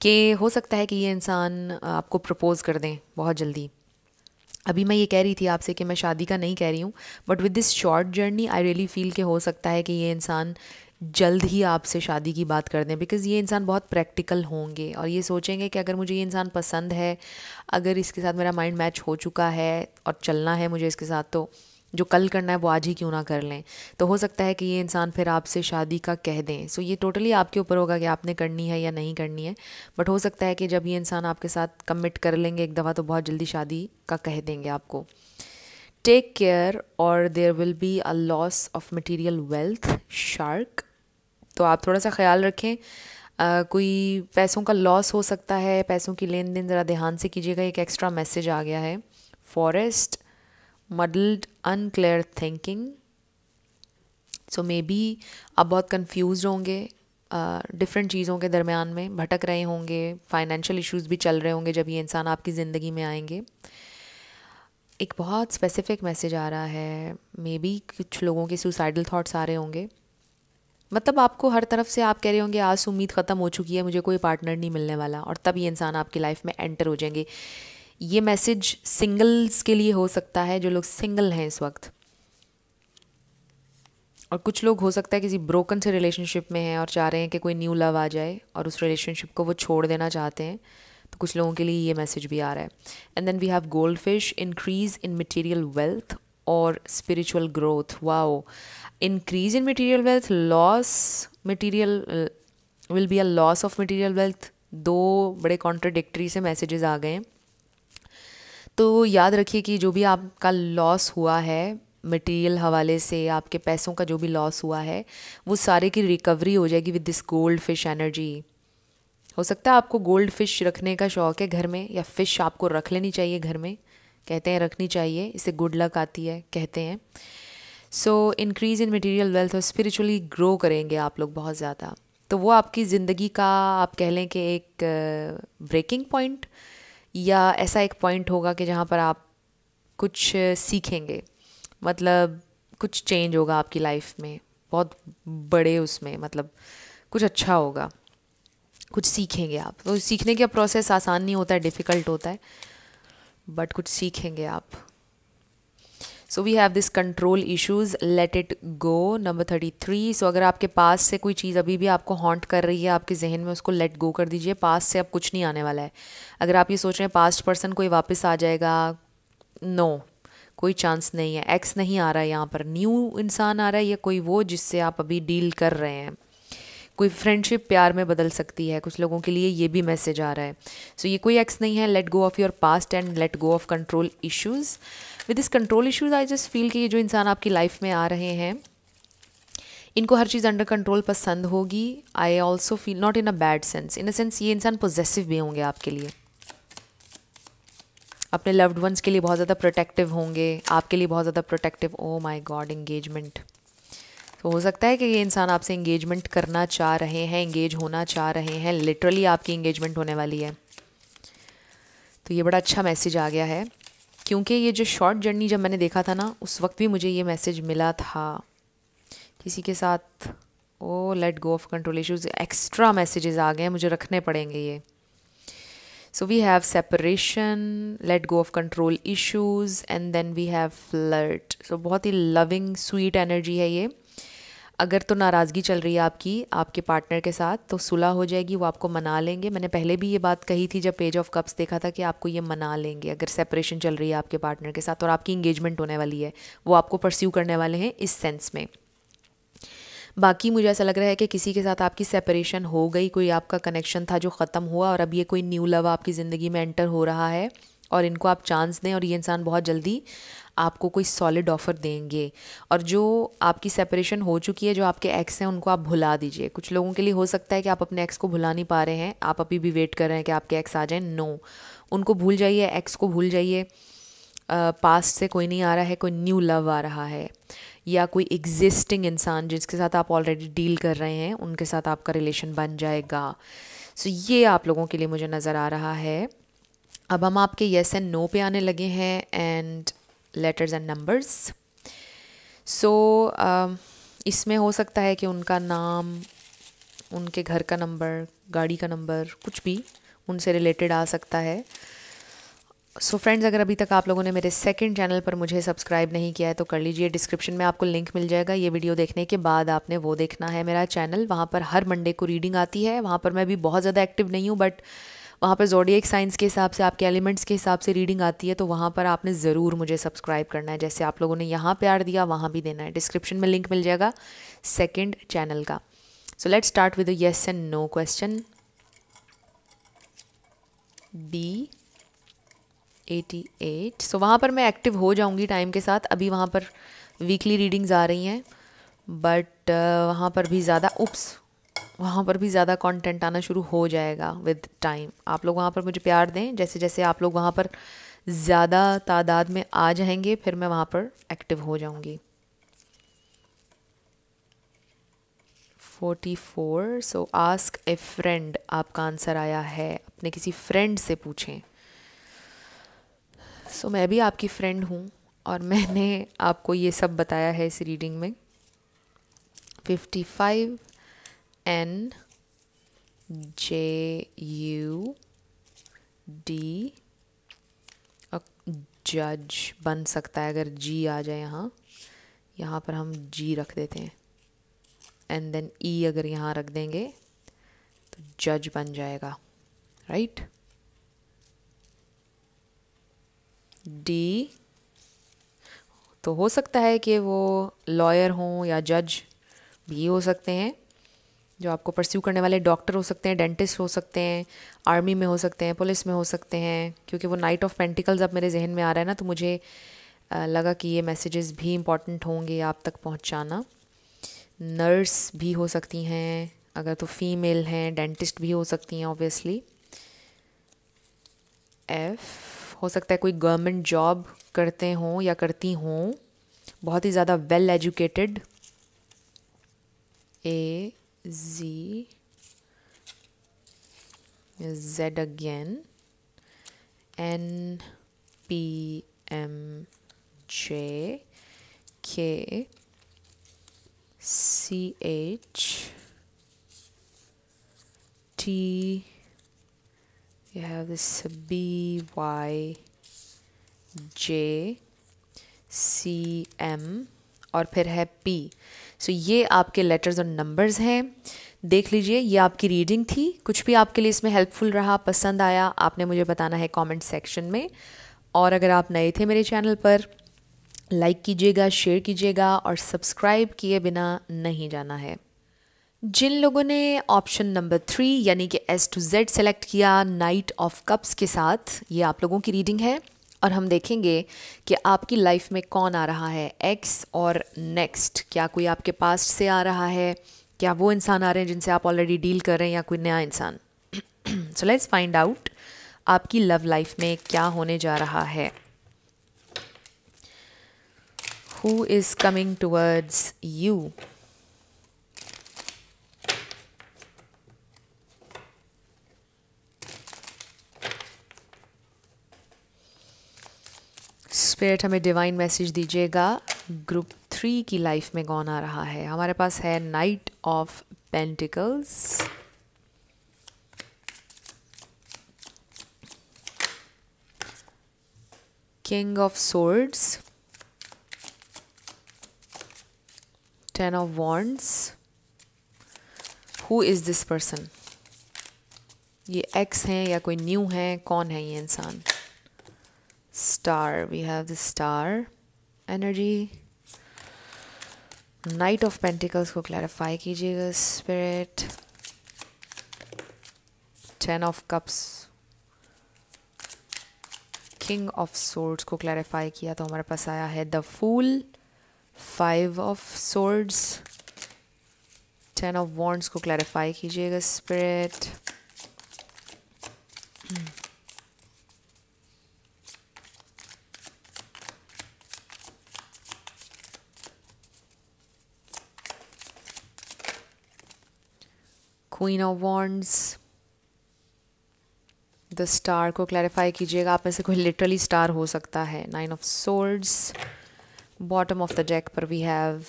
कि हो सकता है कि ये इंसान आपको प्रपोज़ कर दें बहुत जल्दी अभी मैं ये कह रही थी आपसे कि मैं शादी का नहीं कह रही हूँ but with this short journey I really feel कि हो सकता है कि ये इंसान जल्द ही आपसे शादी की बात कर दें बिकॉज़ ये इंसान बहुत प्रैक्टिकल होंगे और ये सोचेंगे कि अगर मुझे ये इंसान पसंद है अगर इसके साथ मेरा माइंड मैच हो चुका है और चलना है मुझे इसके साथ तो जो कल करना है वो आज ही क्यों ना कर लें तो हो सकता है कि ये इंसान फिर आपसे शादी का कह दें सो ये टोटली आपके ऊपर होगा कि आपने करनी है या नहीं करनी है बट हो सकता है कि जब ये इंसान आपके साथ कमिट कर लेंगे एक दफ़ा तो बहुत जल्दी शादी का कह देंगे आपको टेक केयर और there will be a loss of material wealth shark तो आप थोड़ा सा ख्याल रखें Uh, कोई पैसों का लॉस हो सकता है पैसों की लेन देन ज़रा ध्यान से कीजिएगा एक एक्स्ट्रा मैसेज आ गया है forest muddled unclear thinking so maybe आप बहुत कंफ्यूज होंगे डिफरेंट uh, चीज़ों के दरमियान में भटक रहे होंगे फाइनेंशियल इश्यूज भी चल रहे होंगे जब ये इंसान आपकी ज़िंदगी में आएंगे एक बहुत स्पेसिफिक मैसेज आ रहा है मे बी कुछ लोगों के सुसाइडल थाट्स आ रहे होंगे मतलब आपको हर तरफ से आप कह रहे होंगे आज उम्मीद ख़त्म हो चुकी है मुझे कोई पार्टनर नहीं मिलने वाला और तब ये इंसान आपकी लाइफ में एंटर हो जाएंगे ये मैसेज सिंगल्स के लिए हो सकता है जो लोग सिंगल हैं इस वक्त और कुछ लोग हो सकता है किसी ब्रोकन से रिलेशनशिप में हैं और चाह रहे हैं कि कोई न्यू लव आ जाए और उस रिलेशनशिप को वो छोड़ देना चाहते हैं तो कुछ लोगों के लिए ये मैसेज भी आ रहा है and then we have gold fish increase in material wealth और spiritual growth wow increase in material wealth loss material will be a loss of material wealth दो बड़े कॉन्ट्रडिक्टरी से मैसेजेस आ गए तो याद रखिए कि जो भी आपका लॉस हुआ है मटेरियल हवाले से आपके पैसों का जो भी लॉस हुआ है वो सारे की रिकवरी हो जाएगी with this gold fish energy हो सकता है आपको गोल्ड फिश रखने का शौक है घर में या फिश आपको रख लेनी चाहिए घर में कहते हैं रखनी चाहिए इससे गुड लक आती है कहते हैं so increase in material wealth और स्पिरिचुअली ग्रो करेंगे आप लोग बहुत ज़्यादा तो वो आपकी ज़िंदगी का आप कह लें कि एक ब्रेकिंग पॉइंट या ऐसा एक पॉइंट होगा कि जहाँ पर आप कुछ सीखेंगे मतलब कुछ चेंज होगा आपकी लाइफ में बहुत बड़े उसमें मतलब कुछ अच्छा होगा कुछ सीखेंगे आप तो सीखने का प्रोसेस आसान नहीं होता है डिफ़िकल्ट होता है बट कुछ सीखेंगे आप so we have this control issues let it go number thirty three so अगर आपके पास से कोई चीज़ अभी भी आपको हॉन्ट कर रही है आपके जहन में उसको लेट गो कर दीजिए पास से अब कुछ नहीं आने वाला है अगर आप ये सोच रहे हैं पास्ट पर्सन कोई वापस आ जाएगा नो no, कोई चांस नहीं है एक्स नहीं आ रहा है यहाँ पर न्यू इंसान आ रहा है या कोई वो जिससे आप अभी डील कर रहे हैं कोई फ्रेंडशिप प्यार में बदल सकती है कुछ लोगों के लिए ये भी मैसेज आ रहा है सो so, ये कोई एक्स नहीं है let go of your past and let go of control issues with this control issues I just feel कि ये जो इंसान आपकी लाइफ में आ रहे हैं इनको हर चीज़ अंडर कंट्रोल पसंद होगी I also feel not in a bad sense in a sense ये इंसान पॉजिटिव भी होंगे आपके लिए अपने लव्ड वंस के लिए बहुत ज़्यादा प्रोटेक्टिव होंगे आपके लिए बहुत ज़्यादा protective oh my god engagement तो हो सकता है कि ये इंसान आपसे इंगेजमेंट करना चाह रहे हैं इंगेज होना चाह रहे हैं लिटरली आपकी इंगेजमेंट होने वाली है तो ये बड़ा अच्छा मैसेज आ गया है क्योंकि ये जो शॉर्ट जर्नी जब मैंने देखा था ना उस वक्त भी मुझे ये मैसेज मिला था किसी के साथ oh let go of control issues extra messages आ गए हैं मुझे रखने पड़ेंगे ये so we have separation let go of control issues, and then we have flirt so बहुत ही लविंग स्वीट एनर्जी है ये अगर तो नाराज़गी चल रही है आपकी आपके पार्टनर के साथ तो सुलह हो जाएगी वो आपको मना लेंगे मैंने पहले भी ये बात कही थी जब पेज ऑफ कप्स देखा था कि आपको ये मना लेंगे अगर सेपरेशन चल रही है आपके पार्टनर के साथ और आपकी इंगेजमेंट होने वाली है वो आपको परस्यू करने वाले हैं इस सेंस में बाकी मुझे ऐसा लग रहा है कि किसी के साथ आपकी सेपरेशन हो गई कोई आपका कनेक्शन था जो ख़त्म हुआ और अब ये कोई न्यू लव आपकी ज़िंदगी में एंटर हो रहा है और इनको आप चांस दें और ये इंसान बहुत जल्दी आपको कोई सॉलिड ऑफ़र देंगे और जो आपकी सेपरेशन हो चुकी है जो आपके एक्स हैं उनको आप भुला दीजिए कुछ लोगों के लिए हो सकता है कि आप अपने एक्स को भुला नहीं पा रहे हैं आप अभी भी वेट कर रहे हैं कि आपके एक्स आ जाए नो उनको भूल जाइए एक्स को भूल जाइए पास्ट से कोई नहीं आ रहा है कोई न्यू लव आ रहा है या कोई एग्जिस्टिंग इंसान जिसके साथ आप ऑलरेडी डील कर रहे हैं उनके साथ आपका रिलेशन बन जाएगा सो so, ये आप लोगों के लिए मुझे नज़र आ रहा है अब हम आपके येस एंड नो पे आने लगे हैं and letters and numbers so इसमें हो सकता है कि उनका नाम उनके घर का नंबर गाड़ी का नंबर कुछ भी उनसे रिलेटेड आ सकता है सो so फ्रेंड्स अगर अभी तक आप लोगों ने मेरे सेकंड चैनल पर मुझे सब्सक्राइब नहीं किया है तो कर लीजिए डिस्क्रिप्शन में आपको लिंक मिल जाएगा ये वीडियो देखने के बाद आपने वो देखना है मेरा चैनल वहाँ पर हर मंडे को रीडिंग आती है वहाँ पर मैं भी बहुत ज़्यादा एक्टिव नहीं हूँ बट वहाँ पर जोडियक साइंस के हिसाब से आपके एलिमेंट्स के हिसाब से रीडिंग आती है तो वहाँ पर आपने ज़रूर मुझे सब्सक्राइब करना है जैसे आप लोगों ने यहाँ प्यार दिया वहाँ भी देना है डिस्क्रिप्शन में लिंक मिल जाएगा सेकेंड चैनल का so let start with yes and no question B AT eight so वहाँ पर मैं एक्टिव हो जाऊँगी टाइम के साथ अभी वहाँ पर वीकली रीडिंग्स आ रही हैं बट uh, वहाँ पर भी ज़्यादा उप्स वहाँ पर भी ज़्यादा कंटेंट आना शुरू हो जाएगा विद टाइम आप लोग वहाँ पर मुझे प्यार दें जैसे जैसे आप लोग वहाँ पर ज़्यादा तादाद में आ जाएंगे फिर मैं वहाँ पर एक्टिव हो जाऊँगी forty four so ask a friend आपका आंसर आया है अपने किसी फ्रेंड से पूछें सो so, मैं भी आपकी फ्रेंड हूँ और मैंने आपको ये सब बताया है इस रीडिंग में fifty five N J U D जज बन सकता है अगर जी आ जाए यहाँ यहाँ पर हम जी रख देते हैं एंड देन ई अगर यहाँ रख देंगे तो जज बन जाएगा राइट डी तो हो सकता है कि वो लॉयर हों या जज भी हो सकते हैं जो आपको परस्यू करने वाले डॉक्टर हो सकते हैं डेंटिस्ट हो सकते हैं आर्मी में हो सकते हैं पुलिस में हो सकते हैं क्योंकि वो नाइट ऑफ पेंटिकल्स अब मेरे जहन में आ रहा है ना तो मुझे लगा कि ये मैसेजेस भी इम्पॉर्टेंट होंगे आप तक पहुंचाना नर्स भी हो सकती हैं अगर तो फीमेल हैं डेंटिस्ट भी हो सकती हैं ऑब्वियसली एफ हो सकता है कोई गवर्नमेंट जॉब करते हों या करती हों बहुत ही ज़्यादा well educated a z z again n p m j k c h t you have this B, Y, J, C, M, or perhaps और सो ये आपके लेटर्स और नंबर्स हैं देख लीजिए ये आपकी रीडिंग थी कुछ भी आपके लिए इसमें हेल्पफुल रहा पसंद आया आपने मुझे बताना है कमेंट सेक्शन में और अगर आप नए थे मेरे चैनल पर लाइक कीजिएगा शेयर कीजिएगा और सब्सक्राइब किए बिना नहीं जाना है जिन लोगों ने ऑप्शन नंबर थ्री यानी कि एस टू जेड सेलेक्ट किया नाइट ऑफ कप्स के साथ ये आप लोगों की रीडिंग है और हम देखेंगे कि आपकी लाइफ में कौन आ रहा है एक्स और नेक्स्ट क्या कोई आपके पास से आ रहा है क्या वो इंसान आ रहे हैं जिनसे आप ऑलरेडी डील कर रहे हैं या कोई नया इंसान सो लेट्स फाइंड आउट आपकी लव लाइफ में क्या होने जा रहा है who is coming towards you spirit हमें डिवाइन मैसेज दीजिएगा ग्रुप थ्री की लाइफ में कौन आ रहा है हमारे पास है knight of pentacles king of swords ten of wands who is this person ये एक्स हैं या कोई न्यू है कौन है ये इंसान star we have the star energy knight of pentacles को क्लैरिफाई कीजिएगा spirit ten of cups king of swords को क्लैरिफाई किया तो हमारे पास आया है the fool five of swords ten of wands को क्लैरिफाई कीजिएगा spirit [clears throat] queen of wands the star को क्लैरिफाई कीजिएगा आप में से कोई लिटरली स्टार हो सकता है nine of swords bottom of the deck पर we have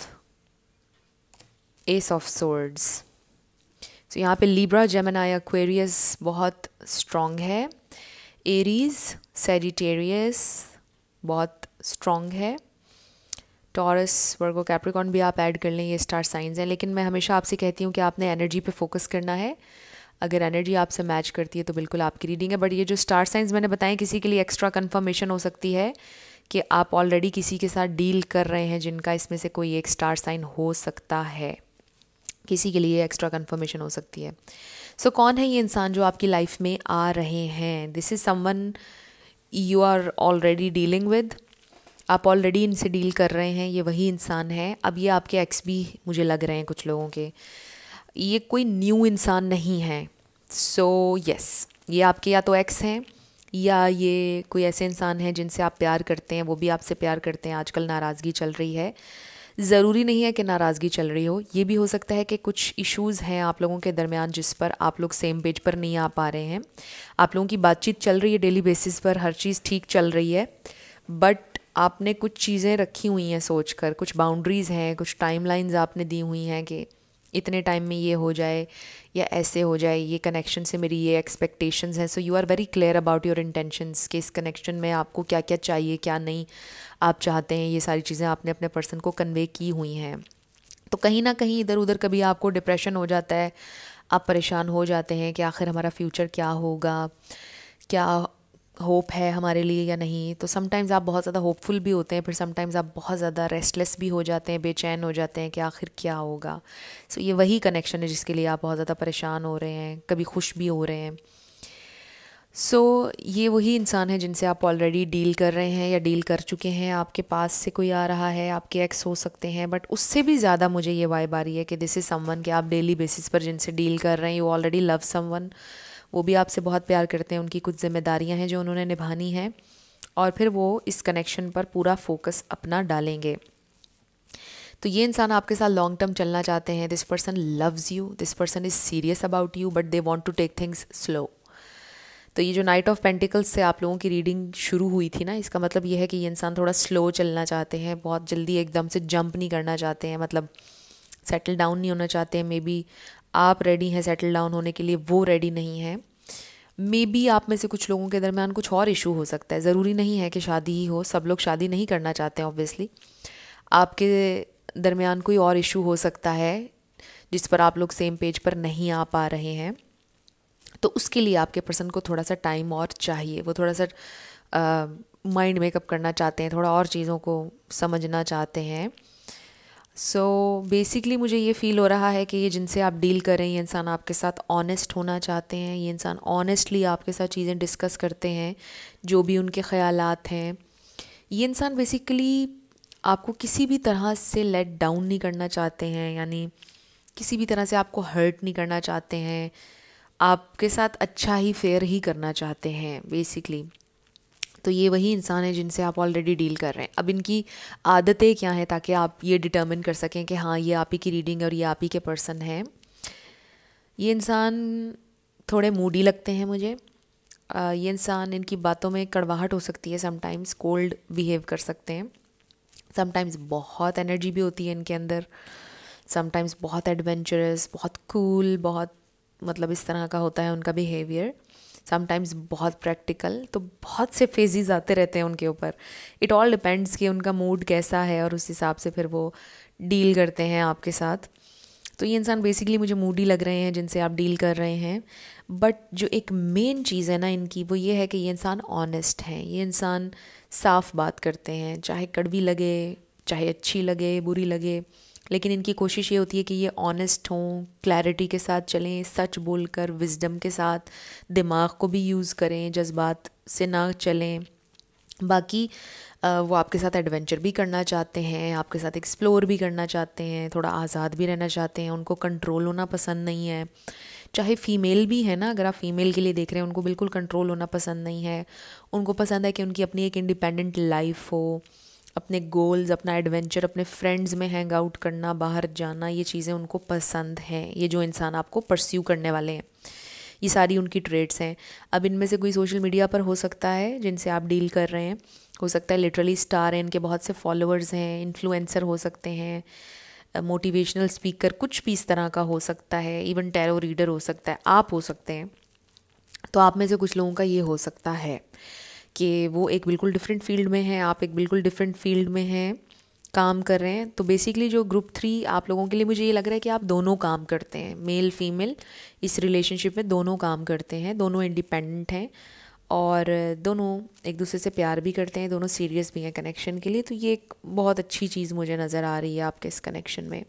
ace of swords so यहाँ पे लीब्रा जेमनाई एक्वेरियस बहुत स्ट्रॉन्ग है एरीज सेजिटेरियस बहुत स्ट्रॉन्ग है टॉरस वर्गो कैप्रिकॉन भी आप ऐड कर लें ये स्टार साइंस हैं लेकिन मैं हमेशा आपसे कहती हूँ कि आपने एनर्जी पे फोकस करना है अगर एनर्जी आपसे मैच करती है तो बिल्कुल आपकी रीडिंग है बट ये जो स्टार साइंस मैंने बताएं किसी के लिए एक्स्ट्रा कन्फर्मेशन हो सकती है कि आप ऑलरेडी किसी के साथ डील कर रहे हैं जिनका इसमें से कोई एक स्टार साइन हो सकता है किसी के लिए एक्स्ट्रा कन्फर्मेशन हो सकती है सो so, कौन है ये इंसान जो आपकी लाइफ में आ रहे हैं this is someone you are already dealing with आप ऑलरेडी इनसे डील कर रहे हैं ये वही इंसान है अब ये आपके एक्स भी मुझे लग रहे हैं कुछ लोगों के ये कोई न्यू इंसान नहीं है सो so, यस yes, ये आपके या तो एक्स हैं या ये कोई ऐसे इंसान हैं जिनसे आप प्यार करते हैं वो भी आपसे प्यार करते हैं आजकल नाराज़गी चल रही है ज़रूरी नहीं है कि नाराज़गी चल रही हो ये भी हो सकता है कि कुछ इश्यूज़ हैं आप लोगों के दरमियान जिस पर आप लोग सेम पेज पर नहीं आ पा रहे हैं आप लोगों की बातचीत चल रही है डेली बेसिस पर हर चीज़ ठीक चल रही है बट आपने कुछ चीज़ें रखी हुई हैं सोच कर कुछ बाउंड्रीज़ हैं कुछ टाइमलाइंस आपने दी हुई हैं कि इतने टाइम में ये हो जाए या ऐसे हो जाए ये कनेक्शन से मेरी ये एक्सपेक्टेशंस हैं so you are very clear about your intentions कि इस कनेक्शन में आपको क्या क्या चाहिए क्या नहीं आप चाहते हैं ये सारी चीज़ें आपने अपने पर्सन को कन्वे की हुई हैं तो कहीं ना कहीं इधर उधर कभी आपको डिप्रेशन हो जाता है आप परेशान हो जाते हैं कि आखिर हमारा फ्यूचर क्या होगा क्या होप है हमारे लिए या नहीं तो समटाइम्स आप बहुत ज़्यादा होपफुल भी होते हैं फिर समटाइम्स आप बहुत ज़्यादा रेस्टलेस भी हो जाते हैं बेचैन हो जाते हैं कि आखिर क्या होगा सो so, ये वही कनेक्शन है जिसके लिए आप बहुत ज़्यादा परेशान हो रहे हैं कभी खुश भी हो रहे हैं सो so, ये वही इंसान है जिनसे आप ऑलरेडी डील कर रहे हैं या डील कर चुके हैं आपके पास से कोई आ रहा है आपके एक्स हो सकते हैं बट उससे भी ज़्यादा मुझे ये वाइब आ रही है कि दिस इज़ समवन कि आप डेली बेसिस पर जिनसे डील कर रहे हैं you already love someone one वो भी आपसे बहुत प्यार करते हैं उनकी कुछ जिम्मेदारियां हैं जो उन्होंने निभानी हैं और फिर वो इस कनेक्शन पर पूरा फोकस अपना डालेंगे तो ये इंसान आपके साथ लॉन्ग टर्म चलना चाहते हैं this person loves you this person is serious about you but they want to take things slow तो ये जो नाइट ऑफ पेंटिकल्स से आप लोगों की रीडिंग शुरू हुई थी ना इसका मतलब ये है कि ये इंसान थोड़ा स्लो चलना चाहते हैं बहुत जल्दी एकदम से जंप नहीं करना चाहते हैं मतलब सेटल डाउन नहीं होना चाहते हैं मे बी आप रेडी हैं सेटल डाउन होने के लिए वो रेडी नहीं है मे बी आप में से कुछ लोगों के दरमियान कुछ और इशू हो सकता है ज़रूरी नहीं है कि शादी ही हो सब लोग शादी नहीं करना चाहते हैं ऑब्वियसली आपके दरमियान कोई और इशू हो सकता है जिस पर आप लोग सेम पेज पर नहीं आ पा रहे हैं तो उसके लिए आपके पर्सन को थोड़ा सा टाइम और चाहिए वो थोड़ा सा माइंड मेकअप करना चाहते हैं थोड़ा और चीज़ों को समझना चाहते हैं सो so, बेसिकली मुझे ये फ़ील हो रहा है कि ये जिनसे आप डील करें ये इंसान आपके साथ ऑनेस्ट होना चाहते हैं ये इंसान ऑनेस्टली आपके साथ चीज़ें डिस्कस करते हैं जो भी उनके ख्याल हैं ये इंसान बेसिकली आपको किसी भी तरह से लेट डाउन नहीं करना चाहते हैं यानी किसी भी तरह से आपको हर्ट नहीं करना चाहते हैं आपके साथ अच्छा ही फेयर ही करना चाहते हैं बेसिकली तो ये वही इंसान है जिनसे आप ऑलरेडी डील कर रहे हैं अब इनकी आदतें क्या हैं ताकि आप ये डिटर्मिन कर सकें कि हाँ ये आप ही की रीडिंग और ये आप ही के पर्सन हैं ये इंसान थोड़े मूडी लगते हैं मुझे ये इंसान इनकी बातों में कड़वाहट हो सकती है समटाइम्स कोल्ड बिहेव कर सकते हैं समटाइम्स बहुत एनर्जी भी होती है इनके अंदर समटाइम्स बहुत एडवेंचरस बहुत कूल cool, बहुत मतलब इस तरह का होता है उनका बिहेवियर समटाइम्स बहुत प्रैक्टिकल तो बहुत से फेजिज़ आते रहते हैं उनके ऊपर इट ऑल डिपेंड्स कि उनका मूड कैसा है और उस हिसाब से फिर वो डील करते हैं आपके साथ तो ये इंसान बेसिकली मुझे मूडी लग रहे हैं जिनसे आप डील कर रहे हैं बट जो एक मेन चीज़ है ना इनकी वो ये है कि ये इंसान ऑनेस्ट हैं ये इंसान साफ बात करते हैं चाहे कड़वी लगे चाहे अच्छी लगे बुरी लगे लेकिन इनकी कोशिश ये होती है कि ये ऑनेस्ट हों क्लैरिटी के साथ चलें सच बोलकर विजडम के साथ दिमाग को भी यूज़ करें जज्बात से ना चलें बाकी वो आपके साथ एडवेंचर भी करना चाहते हैं आपके साथ एक्सप्लोर भी करना चाहते हैं थोड़ा आज़ाद भी रहना चाहते हैं उनको कंट्रोल होना पसंद नहीं है चाहे फीमेल भी है ना अगर आप फीमेल के लिए देख रहे हैं उनको बिल्कुल कंट्रोल होना पसंद नहीं है उनको पसंद है कि उनकी अपनी एक इंडिपेंडेंट लाइफ हो अपने गोल्स अपना एडवेंचर अपने फ्रेंड्स में हैंग आउट करना बाहर जाना ये चीज़ें उनको पसंद हैं ये जो इंसान आपको परस्यू करने वाले हैं ये सारी उनकी ट्रेड्स हैं अब इनमें से कोई सोशल मीडिया पर हो सकता है जिनसे आप डील कर रहे हैं हो सकता है लिटरली स्टार हैं इनके बहुत से फॉलोअर्स हैं इन्फ्लुएंसर हो सकते हैं मोटिवेशनल स्पीकर कुछ भी इस तरह का हो सकता है इवन टैरो रीडर हो सकता है आप हो सकते हैं तो आप में से कुछ लोगों का ये हो सकता है कि वो एक बिल्कुल डिफरेंट फील्ड में है आप एक बिल्कुल डिफरेंट फील्ड में हैं काम कर रहे हैं तो बेसिकली जो ग्रुप थ्री आप लोगों के लिए मुझे ये लग रहा है कि आप दोनों काम करते हैं मेल फीमेल इस रिलेशनशिप में दोनों काम करते हैं दोनों इंडिपेंडेंट हैं और दोनों एक दूसरे से प्यार भी करते हैं दोनों सीरियस भी हैं कनेक्शन के लिए तो ये एक बहुत अच्छी चीज़ मुझे नज़र आ रही है आपके इस कनेक्शन में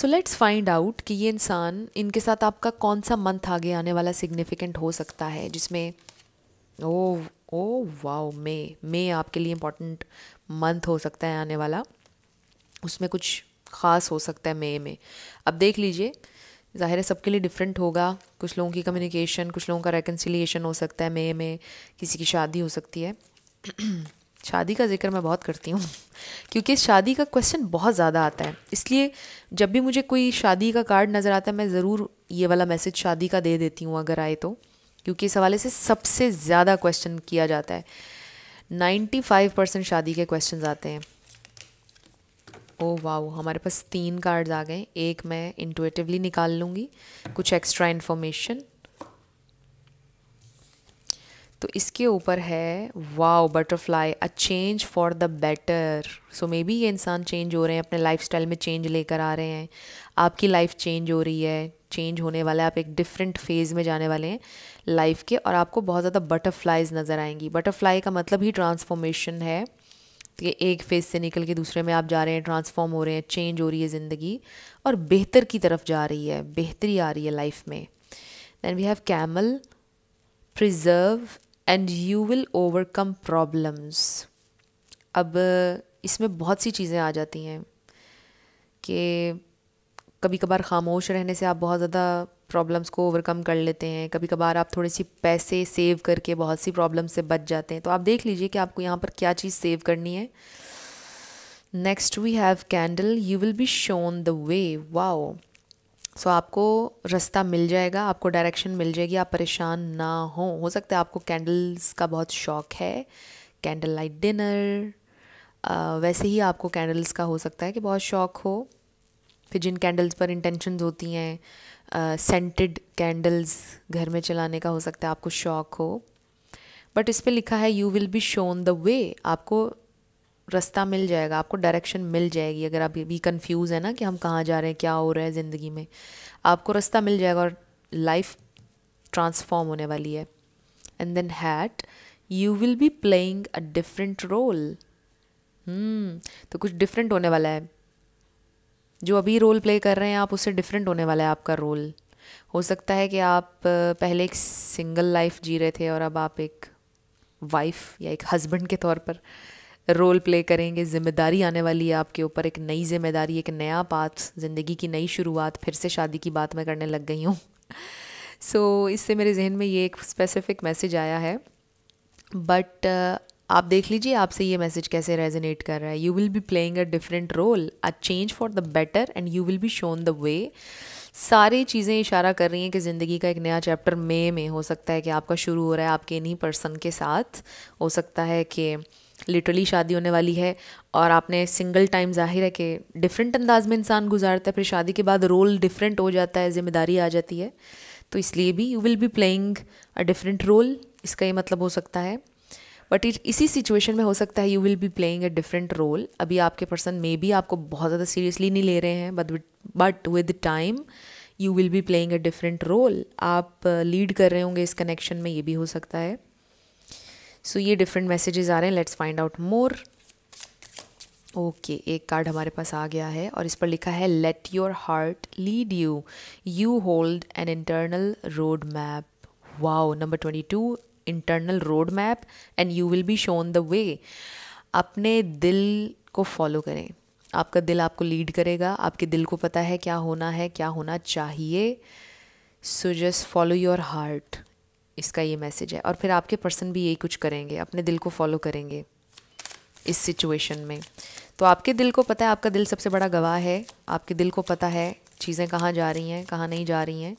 सो लेट्स फाइंड आउट कि ये इंसान इनके साथ आपका कौन सा मंथ आगे आने वाला सिग्निफिकेंट हो सकता है जिसमें ओ ओ वाओ मे मे आपके लिए इम्पोर्टेंट मंथ हो सकता है आने वाला उसमें कुछ ख़ास हो सकता है मे में अब देख लीजिए ज़ाहिर है सबके लिए डिफरेंट होगा कुछ लोगों की कम्युनिकेशन कुछ लोगों का रेकन्सिलियेशन हो सकता है मे में किसी की शादी हो सकती है [clears throat] शादी का जिक्र मैं बहुत करती हूँ [laughs] क्योंकि शादी का क्वेश्चन बहुत ज़्यादा आता है इसलिए जब भी मुझे कोई शादी का कार्ड नज़र आता है मैं ज़रूर ये वाला मैसेज शादी का दे देती हूँ अगर आए तो क्योंकि इस हवाले से सबसे ज़्यादा क्वेश्चन किया जाता है नाइन्टी फाइव परसेंट शादी के क्वेश्चन आते हैं ओ oh, वाओ हमारे पास तीन कार्ड्स आ गए एक मैं इंटुएटिवली निकाल लूँगी कुछ एक्स्ट्रा इन्फॉर्मेशन तो इसके ऊपर है wow butterfly a change for the better so maybe ये इंसान चेंज हो रहे हैं अपने लाइफ में चेंज लेकर आ रहे हैं आपकी लाइफ चेंज हो रही है चेंज होने वाला है आप एक डिफरेंट फेज़ में जाने वाले हैं लाइफ के और आपको बहुत ज़्यादा बटरफ्लाइज नज़र आएंगी बटरफ्लाई का मतलब ही ट्रांसफॉर्मेशन है कि एक फेज़ से निकल के दूसरे में आप जा रहे हैं ट्रांसफॉर्म हो रहे हैं चेंज हो रही है ज़िंदगी और बेहतर की तरफ जा रही है बेहतरी आ रही है लाइफ में then we have camel preserve and you will overcome problems अब इसमें बहुत सी चीज़ें आ जाती हैं कि कभी कभार खामोश रहने से आप बहुत ज़्यादा प्रॉब्लम्स को ओवरकम कर लेते हैं कभी कभार आप थोड़े सी पैसे सेव करके बहुत सी प्रॉब्लम से बच जाते हैं तो आप देख लीजिए कि आपको यहाँ पर क्या चीज़ सेव करनी है next we have candle you will be shown the way wow so आपको रास्ता मिल जाएगा आपको डायरेक्शन मिल जाएगी आप परेशान ना हो हो सकता है आपको कैंडल्स का बहुत शौक है कैंडल लाइट डिनर वैसे ही आपको कैंडल्स का हो सकता है कि बहुत शौक हो फिर जिन कैंडल्स पर इंटेंशंस होती हैं सेंटेड uh, कैंडल्स घर में चलाने का हो सकता है आपको शौक हो बट इस पर लिखा है you will be shown the way आपको रास्ता मिल जाएगा आपको डायरेक्शन मिल जाएगी अगर आप भी कंफ्यूज है ना कि हम कहाँ जा रहे हैं क्या हो रहा है ज़िंदगी में आपको रास्ता मिल जाएगा और लाइफ ट्रांसफॉर्म होने वाली है and then hat you will be playing a different role तो कुछ डिफरेंट होने वाला है जो अभी रोल प्ले कर रहे हैं आप उससे डिफरेंट होने वाला है आपका रोल हो सकता है कि आप पहले एक सिंगल लाइफ जी रहे थे और अब आप एक वाइफ या एक हस्बैंड के तौर पर रोल प्ले करेंगे जिम्मेदारी आने वाली है आपके ऊपर एक नई जिम्मेदारी एक नया पाथ ज़िंदगी की नई शुरुआत फिर से शादी की बात मैं करने लग गई हूँ सो [laughs] so, इससे मेरे जहन में ये एक स्पेसिफिक मैसेज आया है बट आप देख लीजिए आपसे ये मैसेज कैसे रेजोनेट कर रहा है you will be playing a different role a change for the better and you will be shown the way सारी चीज़ें इशारा कर रही हैं कि ज़िंदगी का एक नया चैप्टर मे में हो सकता है कि आपका शुरू हो रहा है आपके इन्हीं पर्सन के साथ हो सकता है कि लिटरली शादी होने वाली है और आपने सिंगल टाइम जाहिर है कि डिफरेंट अंदाज में इंसान गुजारता है फिर शादी के बाद रोल डिफरेंट हो जाता है जिम्मेदारी आ जाती है तो इसलिए भी you will be playing a different role इसका ये मतलब हो सकता है बट इट इसी सिचुएशन में हो सकता है you will be playing a different role अभी आपके पर्सन मे बी आपको बहुत ज़्यादा सीरियसली नहीं ले रहे हैं but but with time you will be playing a different role आप लीड uh, कर रहे होंगे इस कनेक्शन में ये भी हो सकता है सो so, ये डिफरेंट मैसेजेस आ रहे हैं let's find out more okay एक कार्ड हमारे पास आ गया है और इस पर लिखा है let your heart lead you you hold an internal road map wow number twenty two internal road map and you will be shown the way अपने दिल को फॉलो करें आपका दिल आपको लीड करेगा आपके दिल को पता है क्या होना है क्या होना चाहिए so just follow your heart इसका ये मैसेज है और फिर आपके पर्सन भी यही कुछ करेंगे अपने दिल को फॉलो करेंगे इस सिचुएशन में तो आपके दिल को पता है आपका दिल सबसे बड़ा गवाह है आपके दिल को पता है चीज़ें कहाँ जा रही हैं कहाँ नहीं जा रही हैं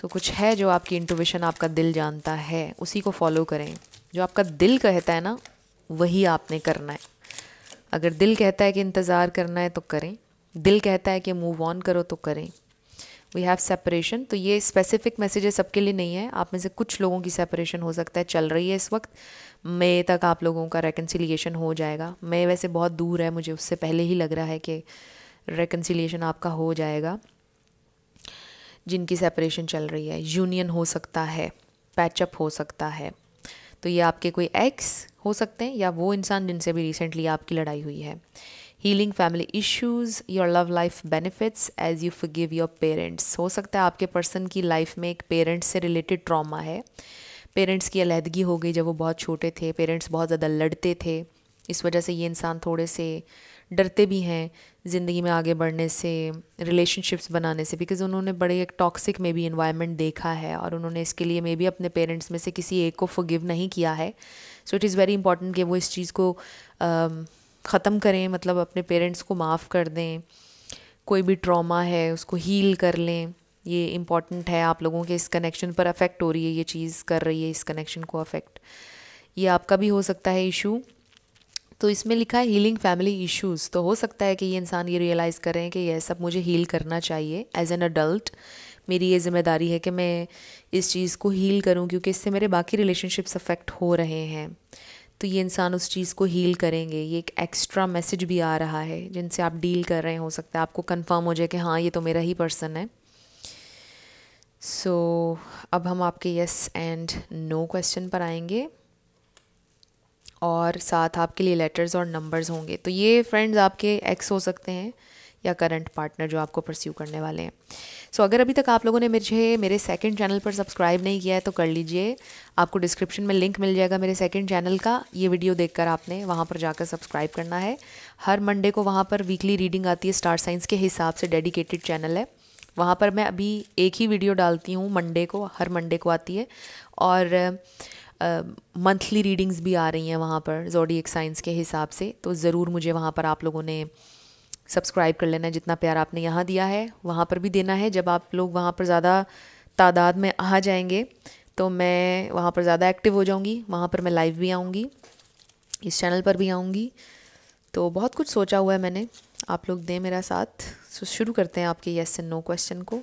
सो so, कुछ है जो आपकी इंटोविशन आपका दिल जानता है उसी को फॉलो करें जो आपका दिल कहता है ना वही आपने करना है अगर दिल कहता है कि इंतज़ार करना है तो करें दिल कहता है कि मूव ऑन करो तो करें वी हैव सेपरेशन तो ये स्पेसिफिक मैसेजेस सबके लिए नहीं है आप में से कुछ लोगों की सेपरेशन हो सकता है चल रही है इस वक्त मई तक आप लोगों का रेकन्सिलिएशन हो जाएगा मई वैसे बहुत दूर है मुझे उससे पहले ही लग रहा है कि रेकन्सिलिएशन आपका हो जाएगा जिनकी सेपरेशन चल रही है यूनियन हो सकता है पैचअप हो सकता है तो ये आपके कोई एक्स हो सकते हैं या वो इंसान जिनसे भी रिसेंटली आपकी लड़ाई हुई है healing family issues your love life benefits as you फिव योर पेरेंट्स हो सकता है आपके पर्सन की लाइफ में एक पेरेंट्स से रिलेटेड ट्रॉमा है पेरेंट्स की अलहदगी हो गई जब वो बहुत छोटे थे पेरेंट्स बहुत ज़्यादा लड़ते थे इस वजह से ये इंसान थोड़े से डरते भी हैं ज़िंदगी में आगे बढ़ने से रिलेशनशिप्स बनाने से बिकॉज उन्होंने बड़े एक टॉक्सिक मे भी इन्वायरमेंट देखा है और उन्होंने इसके लिए मे भी अपने पेरेंट्स में से किसी एक को फॉरगिव नहीं किया है so it is very important कि वो इस चीज़ को um, ख़त्म करें मतलब अपने पेरेंट्स को माफ़ कर दें कोई भी ट्रॉमा है उसको हील कर लें ये इम्पॉर्टेंट है आप लोगों के इस कनेक्शन पर अफेक्ट हो रही है ये चीज़ कर रही है इस कनेक्शन को अफेक्ट ये आपका भी हो सकता है इशू तो इसमें लिखा है हीलिंग फैमिली इश्यूज़ तो हो सकता है कि ये इंसान ये रियलाइज़ करें कि ये सब मुझे हील करना चाहिए एज एन अडल्ट मेरी ये जिम्मेदारी है कि मैं इस चीज़ को हील करूं क्योंकि इससे मेरे बाकी रिलेशनशिप्स अफेक्ट हो रहे हैं तो ये इंसान उस चीज़ को हील करेंगे ये एक एक्स्ट्रा मैसेज भी आ रहा है जिनसे आप डील कर रहे हैं हो सकता है आपको कंफर्म हो जाए कि हाँ ये तो मेरा ही पर्सन है सो so, अब हम आपके येस एंड नो क्वेश्चन पर आएंगे और साथ आपके लिए लेटर्स और नंबर्स होंगे तो ये फ्रेंड्स आपके एक्स हो सकते हैं या करंट पार्टनर जो आपको परस्यू करने वाले हैं सो so, अगर अभी तक आप लोगों ने मुझे मेरे सेकंड चैनल पर सब्सक्राइब नहीं किया है तो कर लीजिए आपको डिस्क्रिप्शन में लिंक मिल जाएगा मेरे सेकंड चैनल का ये वीडियो देखकर आपने वहाँ पर जाकर सब्सक्राइब करना है हर मंडे को वहाँ पर वीकली रीडिंग आती है स्टार साइंस के हिसाब से डेडिकेटेड चैनल है वहाँ पर मैं अभी एक ही वीडियो डालती हूँ मंडे को हर मंडे को आती है और मंथली रीडिंग्स भी आ रही हैं वहाँ पर जोडी एक साइंस के हिसाब से तो ज़रूर मुझे वहाँ पर आप लोगों ने सब्सक्राइब कर लेना है जितना प्यार आपने यहाँ दिया है वहाँ पर भी देना है जब आप लोग वहाँ पर ज़्यादा तादाद में आ जाएंगे तो मैं वहाँ पर ज़्यादा एक्टिव हो जाऊँगी वहाँ पर मैं लाइव भी आऊँगी इस चैनल पर भी आऊँगी तो बहुत कुछ सोचा हुआ है मैंने आप लोग दें मेरा साथ शुरू करते हैं आपके येस एंड नो क्वेश्चन को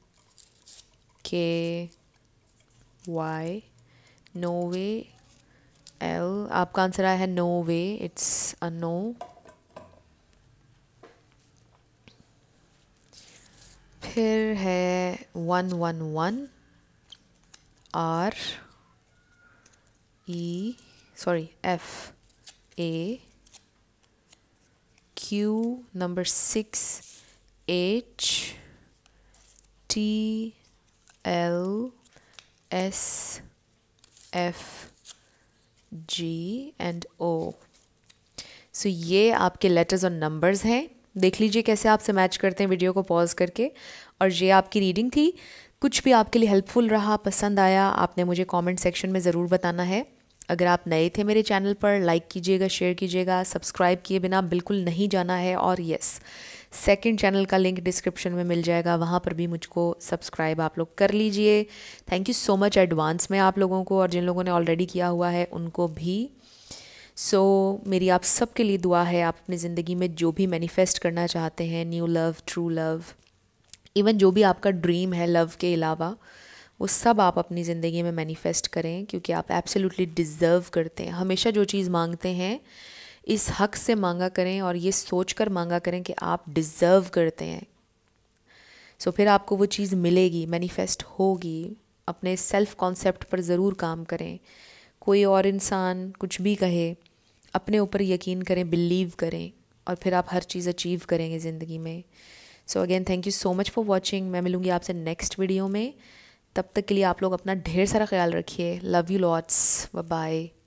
K Y no way L आपका आंसर आया है no way it's a no फिर है one one one R E sorry F A Q number six H T L S F G and O so so, ये आपके letters और numbers हैं देख लीजिए कैसे आप से मैच करते हैं वीडियो को पॉज करके और ये आपकी रीडिंग थी कुछ भी आपके लिए हेल्पफुल रहा पसंद आया आपने मुझे कमेंट सेक्शन में ज़रूर बताना है अगर आप नए थे मेरे चैनल पर लाइक कीजिएगा शेयर कीजिएगा सब्सक्राइब किए बिना बिल्कुल नहीं जाना है और यस yes, सेकंड चैनल का लिंक डिस्क्रिप्शन में मिल जाएगा वहाँ पर भी मुझको सब्सक्राइब आप लोग कर लीजिए thank you so much advance में आप लोगों को और जिन लोगों ने ऑलरेडी किया हुआ है उनको भी सो so, मेरी आप सबके लिए दुआ है आप अपनी ज़िंदगी में जो भी मैनिफेस्ट करना चाहते हैं new love true love even जो भी आपका ड्रीम है लव के अलावा वो सब आप अपनी ज़िंदगी में मैनिफेस्ट करें क्योंकि आप एब्सोल्युटली डिज़र्व करते हैं हमेशा जो चीज़ मांगते हैं इस हक से मांगा करें और ये सोच कर मांगा करें कि आप डिज़र्व करते हैं सो so, फिर आपको वो चीज़ मिलेगी मैनिफेस्ट होगी अपने सेल्फ कॉन्सेप्ट पर ज़रूर काम करें कोई और इंसान कुछ भी कहे अपने ऊपर यकीन करें बिलीव करें और फिर आप हर चीज़ अचीव करेंगे ज़िंदगी में so again thank you so much for watching मैं मिलूँगी आपसे नेक्स्ट वीडियो में तब तक के लिए आप लोग अपना ढेर सारा ख्याल रखिए लव यू लॉट्स बाय